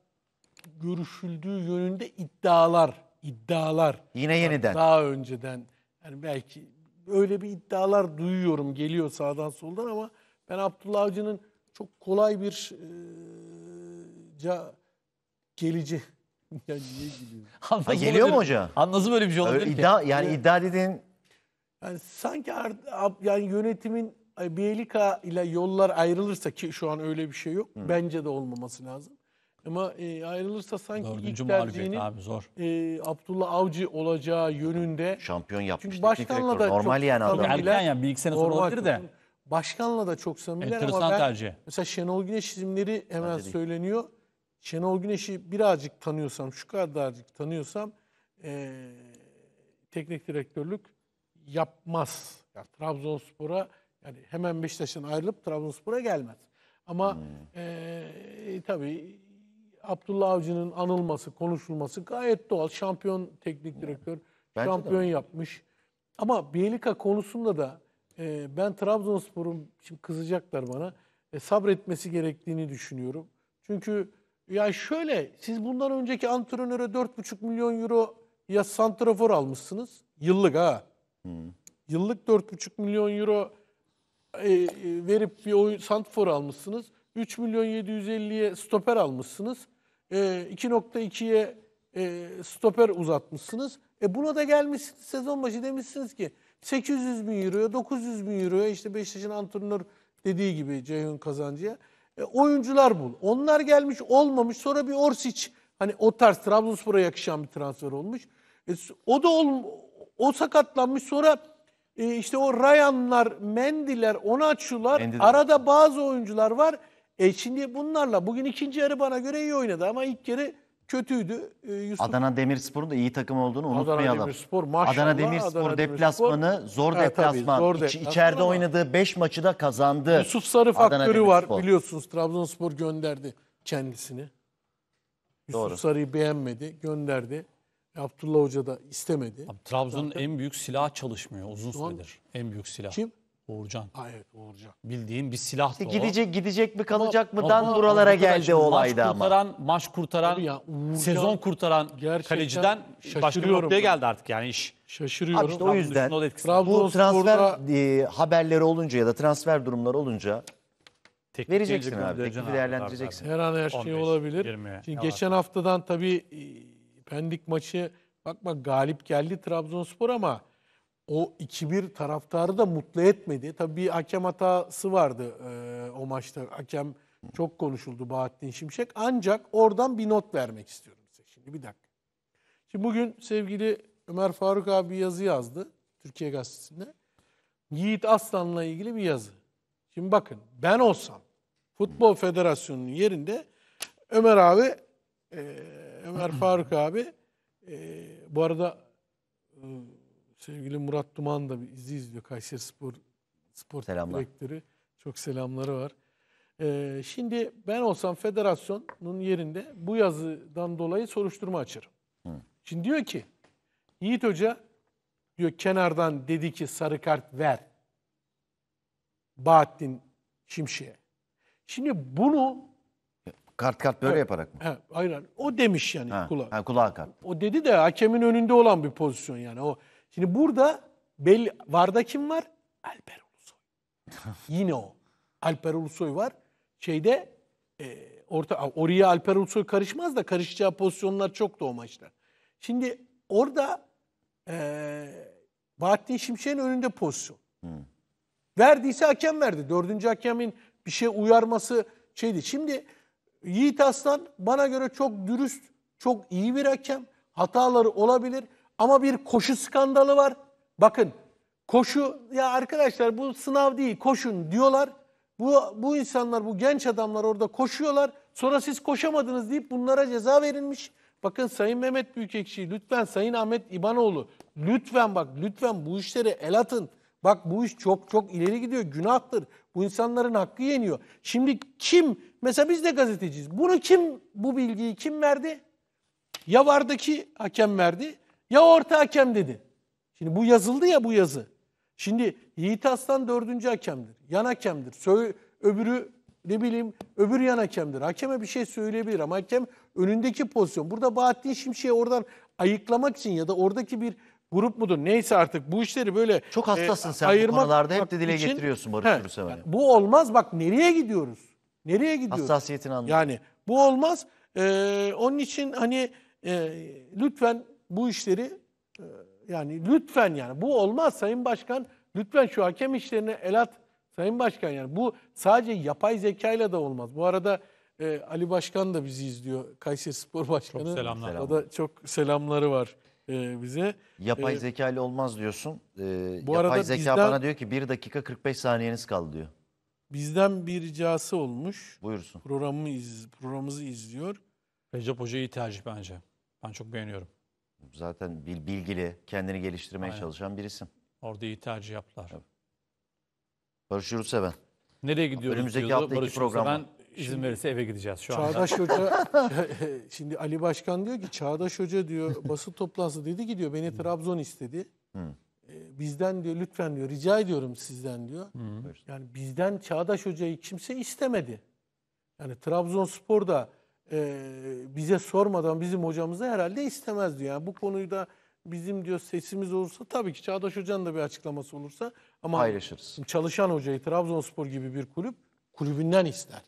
S3: görüşüldüğü yönünde iddialar, iddialar. Yine yeniden. Daha önceden yani belki öyle bir iddialar duyuyorum geliyor sağdan soldan ama ben Abdullah Avcı'nın çok kolay bir e, ca, gelici. yani niye gülüyor? Ha, geliyor mu hoca? Anlasın böyle bir şey olabilir Öyle ki. iddia, yani iddia dediğin Yani sanki yani yönetimin Bielika ile yollar ayrılırsa ki şu an öyle bir şey yok. Hı. Bence de olmaması lazım. Ama e, ayrılırsa sanki Dördüncü ilk tercihinin abi, zor. E, Abdullah Avcı olacağı yönünde.
S1: Şampiyon yapmış. Çünkü başkanla da normal çok yani adam. Erken yani bir iki sene sonra olabilir de.
S3: Başkanla da çok samimiler Enteresan ama ben, tercih. mesela Şenol Güneş isimleri hemen ben söyleniyor. Değil. Şenol Güneş'i birazcık tanıyorsam, şu kadarcık tanıyorsam e, teknik direktörlük yapmaz. Yani Trabzonspor'a yani hemen Beşiktaş'ın ayrılıp Trabzonspor'a gelmez. Ama hmm. e, tabii Abdullah Avcı'nın anılması, konuşulması gayet doğal. Şampiyon teknik direktör, Bence şampiyon yapmış. Ama Bielika konusunda da e, ben Trabzonspor'un, şimdi kızacaklar bana, e, sabretmesi gerektiğini düşünüyorum. Çünkü ya şöyle, siz bundan önceki antrenöre 4,5 milyon euro ya santrafor almışsınız. Yıllık ha. Hmm. Yıllık 4,5 milyon euro e, e, verip bir oyun santfor almışsınız. 3 milyon 750'ye stoper almışsınız. 2.2'ye e, stoper uzatmışsınız. E buna da gelmişsiniz sezon başı demişsiniz ki 800 bin euroya 900 bin euroya işte Beşiktaş'ın antrenör dediği gibi Ceyhun Kazancı'ya e, oyuncular bul. Onlar gelmiş olmamış sonra bir Orsic hani o tarz Trabzonspor'a yakışan bir transfer olmuş. E, o da ol, o sakatlanmış sonra e, işte o Rayanlar, Mendiler, Onaçu'lar, Mendy de- arada bazı oyuncular var. E şimdi bunlarla bugün ikinci yarı bana göre iyi oynadı ama ilk yarı kötüydü. E, Yusuf
S1: Adana Demirspor'un da iyi takım olduğunu unutmayalım. Demirspor, maşallah Adana Demirspor Adana Demirspor. deplasmanı zor Ha, deplasman. zor deplasman içeride ama- oynadığı 5 maçı da kazandı. Yusuf Sarı Adana faktörü var
S3: biliyorsunuz. Trabzonspor gönderdi kendisini. Yusuf Doğru. Sarı'yı beğenmedi, gönderdi. Abdullah Hoca da istemedi. Abi, Trabzon'un Zaten...
S2: en büyük silah çalışmıyor uzun süredir. En büyük silah. Kim? Uğurcan. Ha, evet Uğurcan. Bildiğin bir silah da o. Gidecek
S1: gidecek mi kalacak mı dan buralara geldi o olayda maç
S2: kurtaran, ama. Maç kurtaran, ya, Uğurcan, sezon kurtaran kaleciden başka bir noktaya geldi artık yani iş.
S1: Şaşırıyorum. Abi işte o yüzden bu transfer e, haberleri olunca ya da transfer durumları olunca
S3: Teklif vereceksin abi. Teklifi değerlendireceksin. Her an her şey olabilir. Şimdi geçen haftadan tabii e, Pendik maçı bakma galip geldi Trabzonspor ama o 2-1 taraftarı da mutlu etmedi. Tabii bir hakem hatası vardı e, o maçta. Hakem çok konuşuldu Bahattin Şimşek. Ancak oradan bir not vermek istiyorum size. Şimdi bir dakika. Şimdi bugün sevgili Ömer Faruk abi bir yazı yazdı Türkiye Gazetesi'nde. Yiğit Aslan'la ilgili bir yazı. Şimdi bakın ben olsam Futbol Federasyonu'nun yerinde Ömer abi e, Ömer Faruk abi e, bu arada e, sevgili Murat Duman da izi izliyor. Kayseri Spor Spor Direktörü. Çok selamları var. E, şimdi ben olsam federasyonun yerinde bu yazıdan dolayı soruşturma açarım. Hı. Şimdi diyor ki Yiğit Hoca diyor kenardan dedi ki sarı kart ver. Bahattin Şimşek'e. Şimdi bunu
S1: Kart kart böyle yaparak mı? Hayır,
S3: aynen. O demiş yani Ha,
S1: kulağa. ha, kulağa kart.
S3: O dedi de hakemin önünde olan bir pozisyon yani o. Şimdi burada belli Varda kim var? Alper Ulusoy. Yine o. Alper Ulusoy var. Şeyde e, orta oraya Alper Ulusoy karışmaz da karışacağı pozisyonlar çok da o maçta. Şimdi orada e, Bahattin Şimşek'in önünde pozisyon. Verdiyse hakem verdi. Dördüncü hakemin bir şey uyarması şeydi. Şimdi Yiğit Aslan bana göre çok dürüst, çok iyi bir hakem. Hataları olabilir ama bir koşu skandalı var. Bakın koşu ya arkadaşlar bu sınav değil koşun diyorlar. Bu, bu insanlar bu genç adamlar orada koşuyorlar. Sonra siz koşamadınız deyip bunlara ceza verilmiş. Bakın Sayın Mehmet Büyükekşi lütfen Sayın Ahmet İbanoğlu lütfen bak lütfen bu işlere el atın. Bak bu iş çok çok ileri gidiyor. Günahtır. Bu insanların hakkı yeniyor. Şimdi kim mesela biz de gazeteciyiz. Bunu kim bu bilgiyi kim verdi? Ya vardaki hakem verdi ya orta hakem dedi. Şimdi bu yazıldı ya bu yazı. Şimdi Yiğit Aslan dördüncü hakemdir. Yan hakemdir. Sö öbürü ne bileyim öbür yan hakemdir. Hakeme bir şey söyleyebilir ama hakem önündeki pozisyon. Burada Bahattin Şimşek'i oradan ayıklamak için ya da oradaki bir grup mudur neyse artık bu işleri böyle Çok e, hassasın sen bu konularda, hep de dile getiriyorsun Barış He, yani bu olmaz bak nereye gidiyoruz? Nereye gidiyoruz? Hassasiyetini anlıyorum. Yani bu olmaz. Ee, onun için hani e, lütfen bu işleri e, yani lütfen yani bu olmaz Sayın Başkan. Lütfen şu hakem işlerini el at Sayın Başkan yani bu sadece yapay zekayla da olmaz. Bu arada e, Ali Başkan da bizi izliyor. Kayseri Spor Başkanı. Çok selamlar. O da çok selamları var e, bize. Yapay e, zeka ile olmaz diyorsun. E, bu yapay arada zeka bizden, bana
S1: diyor ki 1 dakika 45 saniyeniz kaldı diyor.
S3: Bizden bir ricası olmuş. Buyursun. Programı iz, programımızı izliyor.
S2: Recep Hoca iyi tercih bence. Ben çok beğeniyorum.
S1: Zaten bilgili, kendini geliştirmeye Aynen. çalışan bir isim.
S2: Orada iyi tercih yaptılar.
S3: Evet.
S1: Barış Yurtseven. Nereye gidiyoruz? Önümüzdeki hafta iki
S2: programı izin
S1: verirse eve gideceğiz şu
S3: anda. Çağdaş Hoca, şimdi Ali Başkan diyor ki Çağdaş Hoca diyor basın toplantısı dedi ki diyor beni Trabzon istedi. Ee, bizden diyor lütfen diyor rica ediyorum sizden diyor. Yani bizden Çağdaş Hoca'yı kimse istemedi. Yani Trabzonspor da e, bize sormadan bizim hocamızı herhalde istemez diyor. Yani bu konuyu da bizim diyor sesimiz olursa tabii ki Çağdaş Hoca'nın da bir açıklaması olursa ama Paylaşırız. çalışan hocayı Trabzonspor gibi bir kulüp kulübünden ister.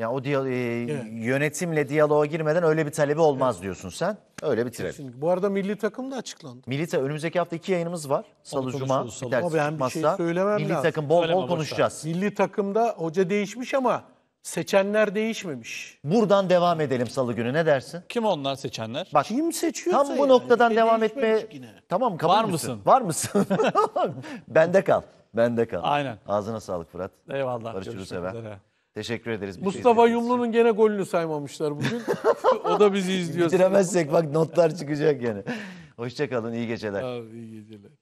S1: Ya o diyalo- e, Evet. yönetimle diyaloğa girmeden öyle bir talebi olmaz diyorsun sen. Öyle bitirelim.
S3: Kesinlikle. Bu arada milli takım da açıklandı. Milli
S1: takım önümüzdeki hafta iki yayınımız var. Salı Cuma. konuşuruz, Salı. Ama ben bir şey çıkmazsa söylemem Milli lazım. takım bol bol Söyleme boşver. konuşacağız. Milli takımda hoca değişmiş ama seçenler değişmemiş. Buradan devam edelim Salı günü ne dersin? Kim onlar seçenler? Bak Kim seçiyor? tam bu yani, noktadan e, devam etme. yine. tamam kabul Var mısın? Var mısın? Bende kal. Bende kal. Aynen. Ağzına sağlık Fırat. Eyvallah. Barış görüşmek Yürüsever. üzere. Teşekkür ederiz. Bir şey Mustafa
S3: şey Yumlu'nun gene golünü saymamışlar bugün. o da bizi izliyor. Bitiremezsek
S1: bak notlar çıkacak yani. Hoşçakalın, iyi geceler.
S3: Abi iyi geceler.